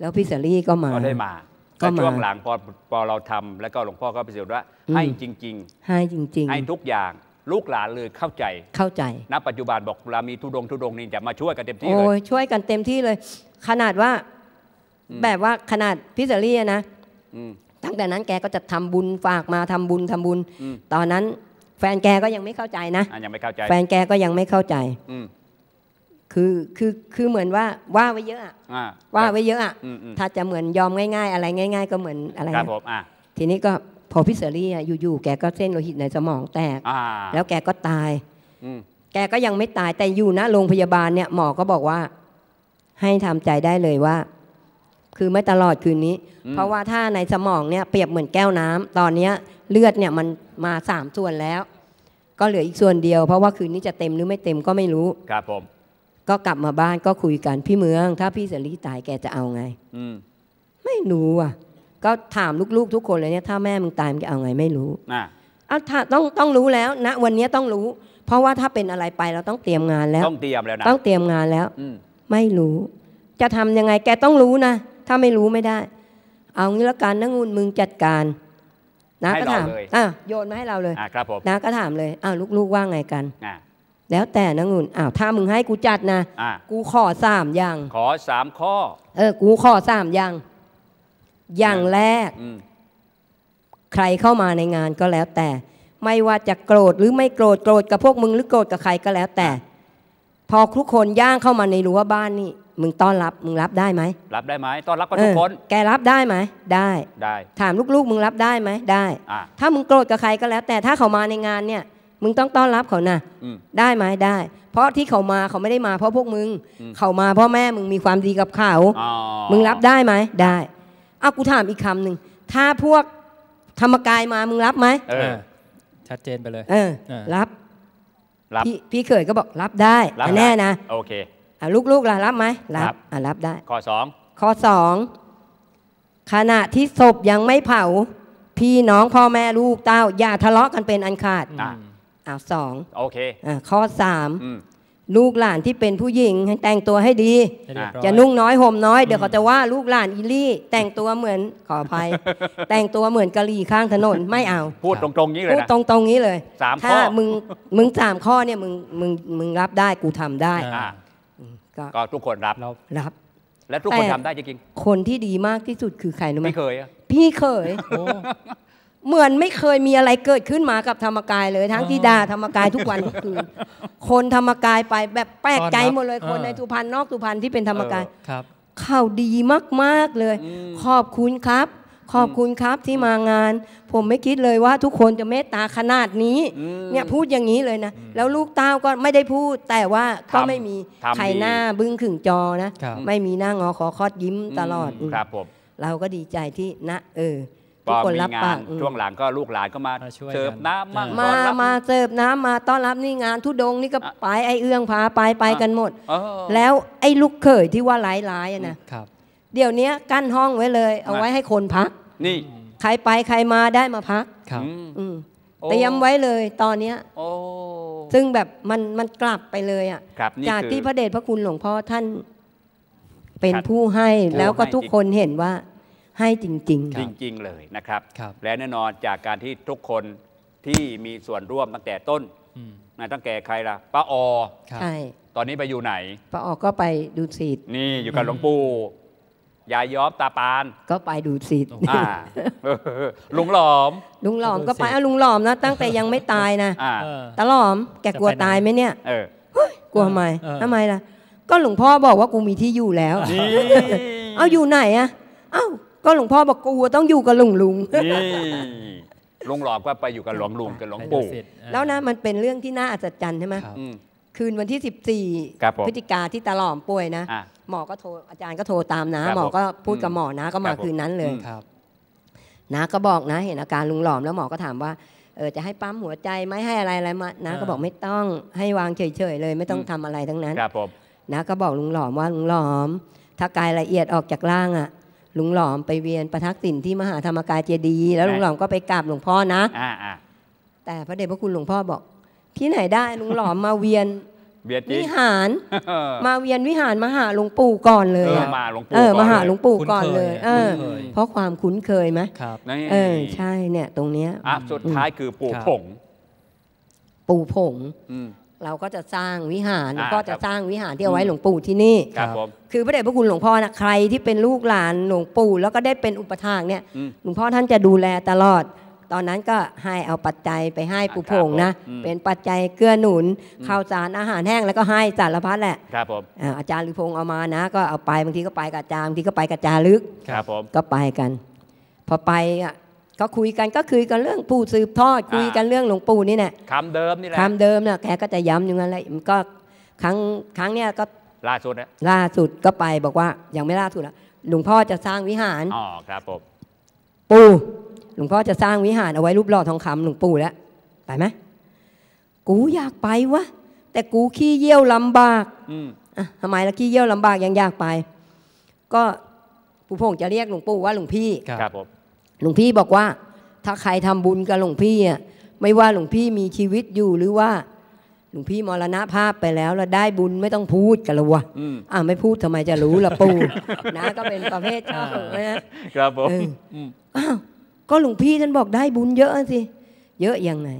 แล้วพี่สารีก็มาก็ได้มา ก็ช่วงหลังพอพอเราทำ แล้วก็หลวงพ่อก็ปเสูจว่าให้จริงๆให้จริงๆให้ทุกอย่างลูกหลานเลยเข้าใจเข้าใจณปัจจุบันบอกเรามีทุดงทุดงนี่จะมาช่วยกันเต็มที่เลยช่วยกันเต็มที่เลย ขนาดว่า แบบว่าขนาดพี่สารีนะตั้งแต่นั้นแกก็จะทำบุญฝากมาทำบุญทำบุญ ตอนนั้นแฟนแกก็ยังไม่เข้าใจนะยังไม่เข้าใจ แฟนแกก็ยังไม่เข้าใจคือคือ คือเหมือนว่าว่าไว้เยอะอ่ะว่าไว้เยอะอ่ะถ้าจะเหมือนยอมง่าย ๆอะไรง่าย ๆ ก็เหมือนอะไรครับผมทีนี้ก็พอพิเศรี่อยู่ๆแกก็เส้นโลหิตในสมองแตกแล้วแกก็ตาย แกก็ยังไม่ตายแต่อยู่นะโรงพยาบาลเนี่ยหมอก็บอกว่า ให้ทำใจได้เลยว่า คือไม่ตลอดคืนนี้ เพราะว่าถ้าในสมองเนี่ยเปรียบเหมือนแก้วน้ำ ตอนเนี้ยเลือดเนี่ยมันมาสามส่วนแล้ว ก็เหลืออีกส่วนเดียวเพราะว่าคืนนี้จะเต็มหรือไม่เต็มก็ไม่รู้ครับผมก็กลับมาบ้านก็คุยกันพี่เมือง ถ้าพี่เสรีตายแกจะเอาไงไม่รู้อ่ะ ก็ถามลูกๆ ทุกคนเลยเนี่ยถ้าแม่มึงตายมึงจะเอาไง ไม่รู้อ่ะเาต้องต้องรู้แล้วนะวันนี้ต้องรู้ เพราะว่าถ้าเป็นอะไรไปเราต้องเตรียมงานแล้วต้องเตรียมแล้วนะต้องเตรียมงานแล้วไม่รู้ จะทำยังไงแกต้องรู้นะถ้าไม่รู้ไม่ได้ เอางี้ละกันนะงูมึงจัดการ นะก็ถาม อ่ะ โยนมาให้เราเลยครับผมนะก็ถามเลยอ้าวลูกๆว่าไงกันแล้วแต่นะงุ่นอ้าว ถ้ามึงให้กูจัดนะะกูขอสามอย่าง ขอสามข้อ เออ กูขอสามอย่าง อย่างแรกใครเข้ามาในงานก็แล้ว แต่ ไม่ว่าจะโกรธหรือไม่โกรธ โกรธกับพวกมึงหรือโกรธกับใครก็แล้ว แต่ พอทุกคนย่างเข้ามาในรั้วบ้านนี่ มึงต้อนรับ มึงรับได้ไหมรับได้ไหมต้อนรับกัทุกคน แกรับได้ไหมได้ ได้ ถามลูกๆ มึงรับได้ไหม ได้ ถ้ามึงโกรธกับใครก็แล้ว แต่ ถ้าเขามาในงาน เนี่ยมึงต้องต้อนรับเขานะได้ไหมได้ เพราะที่เขามาเขาไม่ได้มา เพราะพวกมึง เขามาเพราะแม่มึงมีความดีกับเขา มึงรับได้ไหมได้เอากูถามอีกคำหนึ่งถ้าพวกธรรมกายมามึงรับไหมชัดเจนไปเลย เออรับรับพี่เขยก็บอกรับได้ แน่นะโอเคลูกๆล่ะรับไหมรับรับได้ ข้อสองข้อสองขณะที่ศพยังไม่เผาพี่น้องพ่อแม่ลูกเต้า อย่าทะเลาะกันเป็นอันขาดอ้าวสองโอเคอ่าข้อสามลูกหลานที่เป็นผู้หญิงให้แต่งตัวให้ดีจะนุ่งน้อยห่มน้อยเดี๋ยวเขาจะว่าลูกหลานอีลี่ แต่งตัวเหมือนขออภัย แต่งตัวเหมือนกะหรี่ข้างถนนไม่เอาพูดตรงๆรงนี้เลยพูดตรงตรงนี้เลยสามข้อถ้ามึงมึงสามข้อเนี่ยมึงมึงมึงรับได้กูทำได้อ่าก็ทุกคนรับรับ และทุกคนทำทำได้จริงคนที่ดีมากที่สุดคือใครรู้ไหม่เคยพี่เคยเหมือนไม่เคยมีอะไรเกิดขึ้นมากับธรรมกายเลย ทั้งที่ดาธรรมกายทุกวันทุกคืนคนธรรมกายไปแบบแปลกใจหมดเลยคนในทุพันนอกทุพันที่เป็นธรรมกายครับข่าดีมากๆเลย ขอบคุณครับ ขอบคุณครับที่มางาน ผมไม่คิดเลยว่าทุกคนจะเมตตาขนาดนี้เนี่ยพูดอย่างนี้เลยนะแล้วลูกเต้าก็ไม่ได้พูด แต่ว่าก็ไม่มีไข่หน้าบึ้งขึงจอนะไม่มีหน้างอขอคอดยิ้มตลอดครับผมเราก็ดีใจที่นะ เออก็มีงานช่วงหลังก็ลูกหลานก็มาเสิร์ฟน้ำมามาเสิร์ฟน้ำมาต้อนรับนี่งานทุดงนี่ก็ไปไอเอื้องพาไปไปกันหมดแล้วไอ้ลูกเขยที่ว่าหลายๆนะเดี๋ยวนี้กั้นห้องไว้เลย เอาไว้ให้คนพักนี่ ใครไปใครมาได้มาพักครับเตรียมไว้เลยตอนเนี้ยซึ่งแบบมันมันกลับไปเลยอ่ะจากที่พระเดชพระคุณหลวงพ่อท่าน เป็นผู้ให้แล้วก็ทุกคนเห็นว่าให้จริง ๆ จริงๆเลยนะครับและแน่นอนจากการที่ทุกคนที่มีส่วนร่วมตั้งแต่ต้นนยตั้งแต่ใครล่ะป้าอใช่ตอนนี้ไปอยู่ไหนป้าอก็ไปดูสิทนี่อยู่กับหลวงปู่ยายย้อมตาปาน ก็ไปดูสิทลุงหลอม ลุงหลอมก็ไปเอาลุงหลอมนะ ตั้งแต่ยังไม่ตายนะตาหลอมแกกลัวตายไหมเนี่ยกลัวทำไมทำไมล่ะ ก็หลวงพ่อบอกว่ากูมีที่อยู่แล้วเอาอยู่ไหนอะเอ้าก็หลวงพ่อบอกกูต้องอยู่กับหลวงลุงนี่ลุงหลอกว่าไปอยู่กับหลวงลุงกับหลวงปู่แล้วนะมันเป็นเรื่องที่น่าอัศจรรย์ใช่ไหมคืนวันที่14พฤติกาที่ตาหลอมป่วยนะหมอก็โทรอาจารย์ก็โทรตามนะหมอก็พูดกับหมอนะก็มาคืนนั้นเลยนะก็บอกนะ เห็นอาการลุงหลอมแล้วหมอก็ถามว่าเออจะให้ปั๊มหัวใจไหมให้อะไรอะไรมานะก็บอกไม่ต้องให้วางเฉยๆเลย ไม่ต้องทำอะไรทั้งนั้นนะก็บอกลุงหลอมว่าลุงหลอม ถ้ากายละเอียดออกจากล่างอ่ะลุงหลอมไปเวียนประทักษิณที่มหาธรรมกายเจดีย์แล้วลุงหลอมก็ไปกราบหลวงพ่อนะแต่พระเดชพระคุณหลวงพ่อบอก ที่ไหนได้ลุงหลอมมาเวียนวิหารมาเวียนวิหารมหาหลวงปู่ก่อนเลยมาหลวงปู่เออมาหาหลวงปู่ก่อนเลยเพราะความคุ้นเคยไหมครับใช่ เนี่ย ตรงเนี้ยสุดท้ายคือปู่ผงปู่ผงเราก็จะสร้างวิหารก็จะสร้างวิหารที่เอาไว้หลวงปู่ที่นี่ครับคือพระเดชพระคุณหลวงพ่อนะใครที่เป็นลูกหลานหลวงปู่ แล้วก็ได้เป็นอุปถากเนี่ยหลวงพ่อท่านจะดูแลตลอด ตอนนั้นก็ให้เอาปัจจัยไปให้ปู่พงนะ เป็นปัจจัยเกื้อหนุนข้าวสารอาหารแห้งแล้วก็ให้สารพัดแหละ ครับผมอาอาจารย์ลือพงเอามานะ ก็เอาไปบางทีก็ไปกับอาจารย์บางทีก็ไปกับจารึกครับผมก็ไปกัน พอไปอ่ะก็คุยกันก็คุยกันเรื่องปู่สืบทอดคุยกันเรื่องหลวงปู่นี่แหละคำเดิมนี่แหละคำเดิมเนี่ยแกก็จะย้ำอย่างั้นเลยมันก็ครั้งครั้งเนี้ยก็ล่าสุดนะล่าสุดก็ไปบอกว่า ยังไม่ล่าสุดละ หลวงพ่อจะสร้างวิหารอ๋อครับผมปู่หลวงพ่อจะสร้างวิหารเอาไว้รูปหล่อทองคำหลวงปู่แล้วไปไหมกูอยากไปวะแต่กูขี้เยี่ยวลำบาก อืมอ่ะทำไมล่ะขี้เยี่ยวลำบากยังอยากไป ก็ปู่พงจะเรียกหลวงปู่ว่าหลวงพี่ครับผมหลวงพี่บอกว่า ถ้าใครทำบุญกับหลวงพี่อ่ะไม่ว่าหลวงพี่มีชีวิตอยู่หรือว่าหลวงพี่มรณภาพไปแล้วเราได้บุญไม่ต้องพูดกันละวะอ่าไม่พูดทำไมจะรู้ละปู่นะ ก็เป็นประเภทชอบนะครับผมอ้าวก็หลวงพี่ท่านบอกได้บุญเยอะสิเยอะยังไง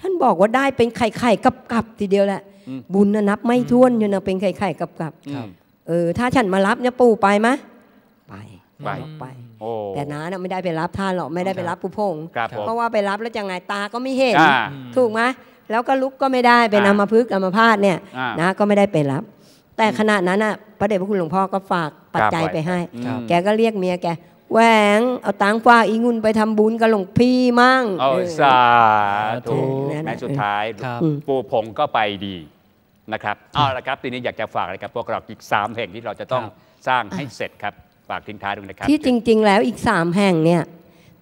ท่านบอกว่าได้เป็นไข่ไข่กับกับทีเดียวแหละ บุญนับไม่ท้วนอยู่นะเป็นไข่ไข่กับกับ เออ ถ้าฉันมารับเนี่ยปู่ไปไหมไปไปไปแต่น้าน่ยไม่ได้ไปรับท่านหรอกไม่ได้ไปรับผู้พงเพราะว่าไปรับแล้วจะไงตาก็ไม่เห็นถูกไหมแล้วก็ลุกก็ไม่ได้ไปนอามาพึกอามาพาดเนี่ยนะก็ไม่ได้ไปรับ แต่ขณะนั้นอ่ะพระเดชพระคุณหลวงพ่อก็ฝากปัจจัยไปให้ แกก็เรียกเมียแกแหวงเอาตังค์ฟ้าอีงุนไปทำบุญกับหลวงพี่มั่งอสาธุแม้สุดท้ายปู่พงก็ไปดีนะครับเอาละครับทีนี้อยากจะฝากอะไรกับ พวกเราอีก3แห่งที่เราจะต้องสร้างให้เสร็จครับากทิ้งท้ายด้วยนะครับที่จริงๆ แล้วอีกสามแห่งเนี่ย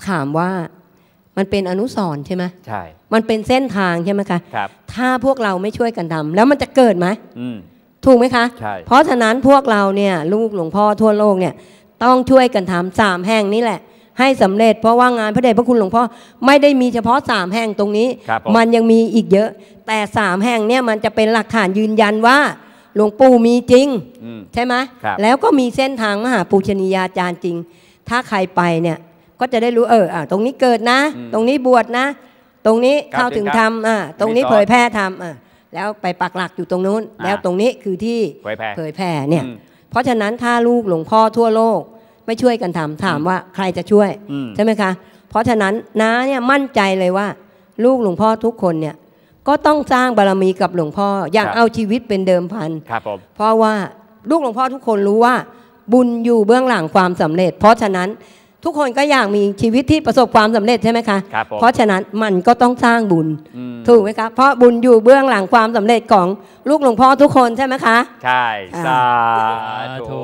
ถามว่ามันเป็นอนุสรใช่ไหมใช่มันเป็นเส้นทางใช่ไหมคะครับถ้าพวกเราไม่ช่วยกันทำแล้วมันจะเกิดไหมถูกไหมคะใช่เพราะฉะนั้นพวกเราเนี่ย ลูกหลวงพ่อทั่วโลกเนี่ย ต้องช่วยกันทำสามแห่งนี้แหละ ให้สำเร็จเพราะว่างานพระเดชพระคุณหลวงพ่อไม่ได้มีเฉพาะสามแห่งตรงนี้ มันยังมีอีกเยอะ แต่สามแห่งเนี่ยมันจะเป็นหลักฐานยืนยันว่าหลวงปู่มีจริงใช่ไหม แล้วก็มีเส้นทาง มหาปูชนียาจารย์จริง ถ้าใครไปเนี่ยก็จะได้รู้เอออตรงนี้เกิดนะ ตรงนี้บวชนะ ตรงนี้เข้าถึงธรรมตรงนี้เผยแพร่ธรรมแล้วไปปักหลักอยู่ตรงนู้น แล้วตรงนี้คือที่เผยแผ่เนี่ย เพราะฉะนั้นถ้าลูกหลวงพ่อทั่วโลกไม่ช่วยกันทำถามว่าใครจะช่วยใช่ไหมคะเพราะฉะนั้นน้าเนี่ยมั่นใจเลยว่า ลูกหลวงพ่อทุกคนเนี่ยก็ต้องสร้างบารรมีกับหลวงพ่อ อย่างเอาชีวิตเป็นเดิมพันครับผมเพราะว่าลูกหลวงพ่อทุกคนรู้ว่าบุญอยู่เบื้องหลังความสำเร็จ เพราะฉะนั้นทุกคนก็อยากมีชีวิตที่ประสบความสำเร็จใช่ไหมคะครับเพราะฉะนั้นมันก็ต้องสร้างบุญถูกไหมคะเพราะบุญอยู่เบื้องหลังความสำเร็จของลูกหลวงพ่อทุกคนใช่ไหมคะใช่สาธุ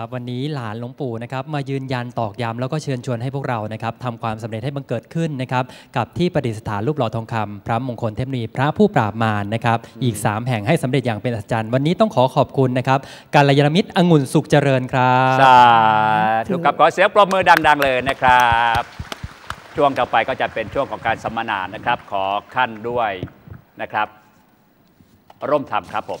ครับวันนี้หลานหลวงปู่นะครับ มายืนยันตอกย้ำแล้วก็เชิญชวนให้พวกเรานะครับทำความสำเร็จให้บังเกิดขึ้นนะครับ กับที่ประดิษฐานรูปหล่อทองคำพระมงคลเทพนีพระผู้ปราบมารนะครับ อีก3แห่งให้สำเร็จอย่างเป็นอัศจรรย์ วันนี้ต้องขอขอบคุณนะครับกาลยานมิตรองุ่นสุขเจริญครับถูกกับขอเสียงปรบมือดังๆ เลยนะครับ ช่วงต่อไปก็จะเป็นช่วงของการสัมมนานะครับ ขอขั้นด้วยนะครับ ร่มธรรมครับผม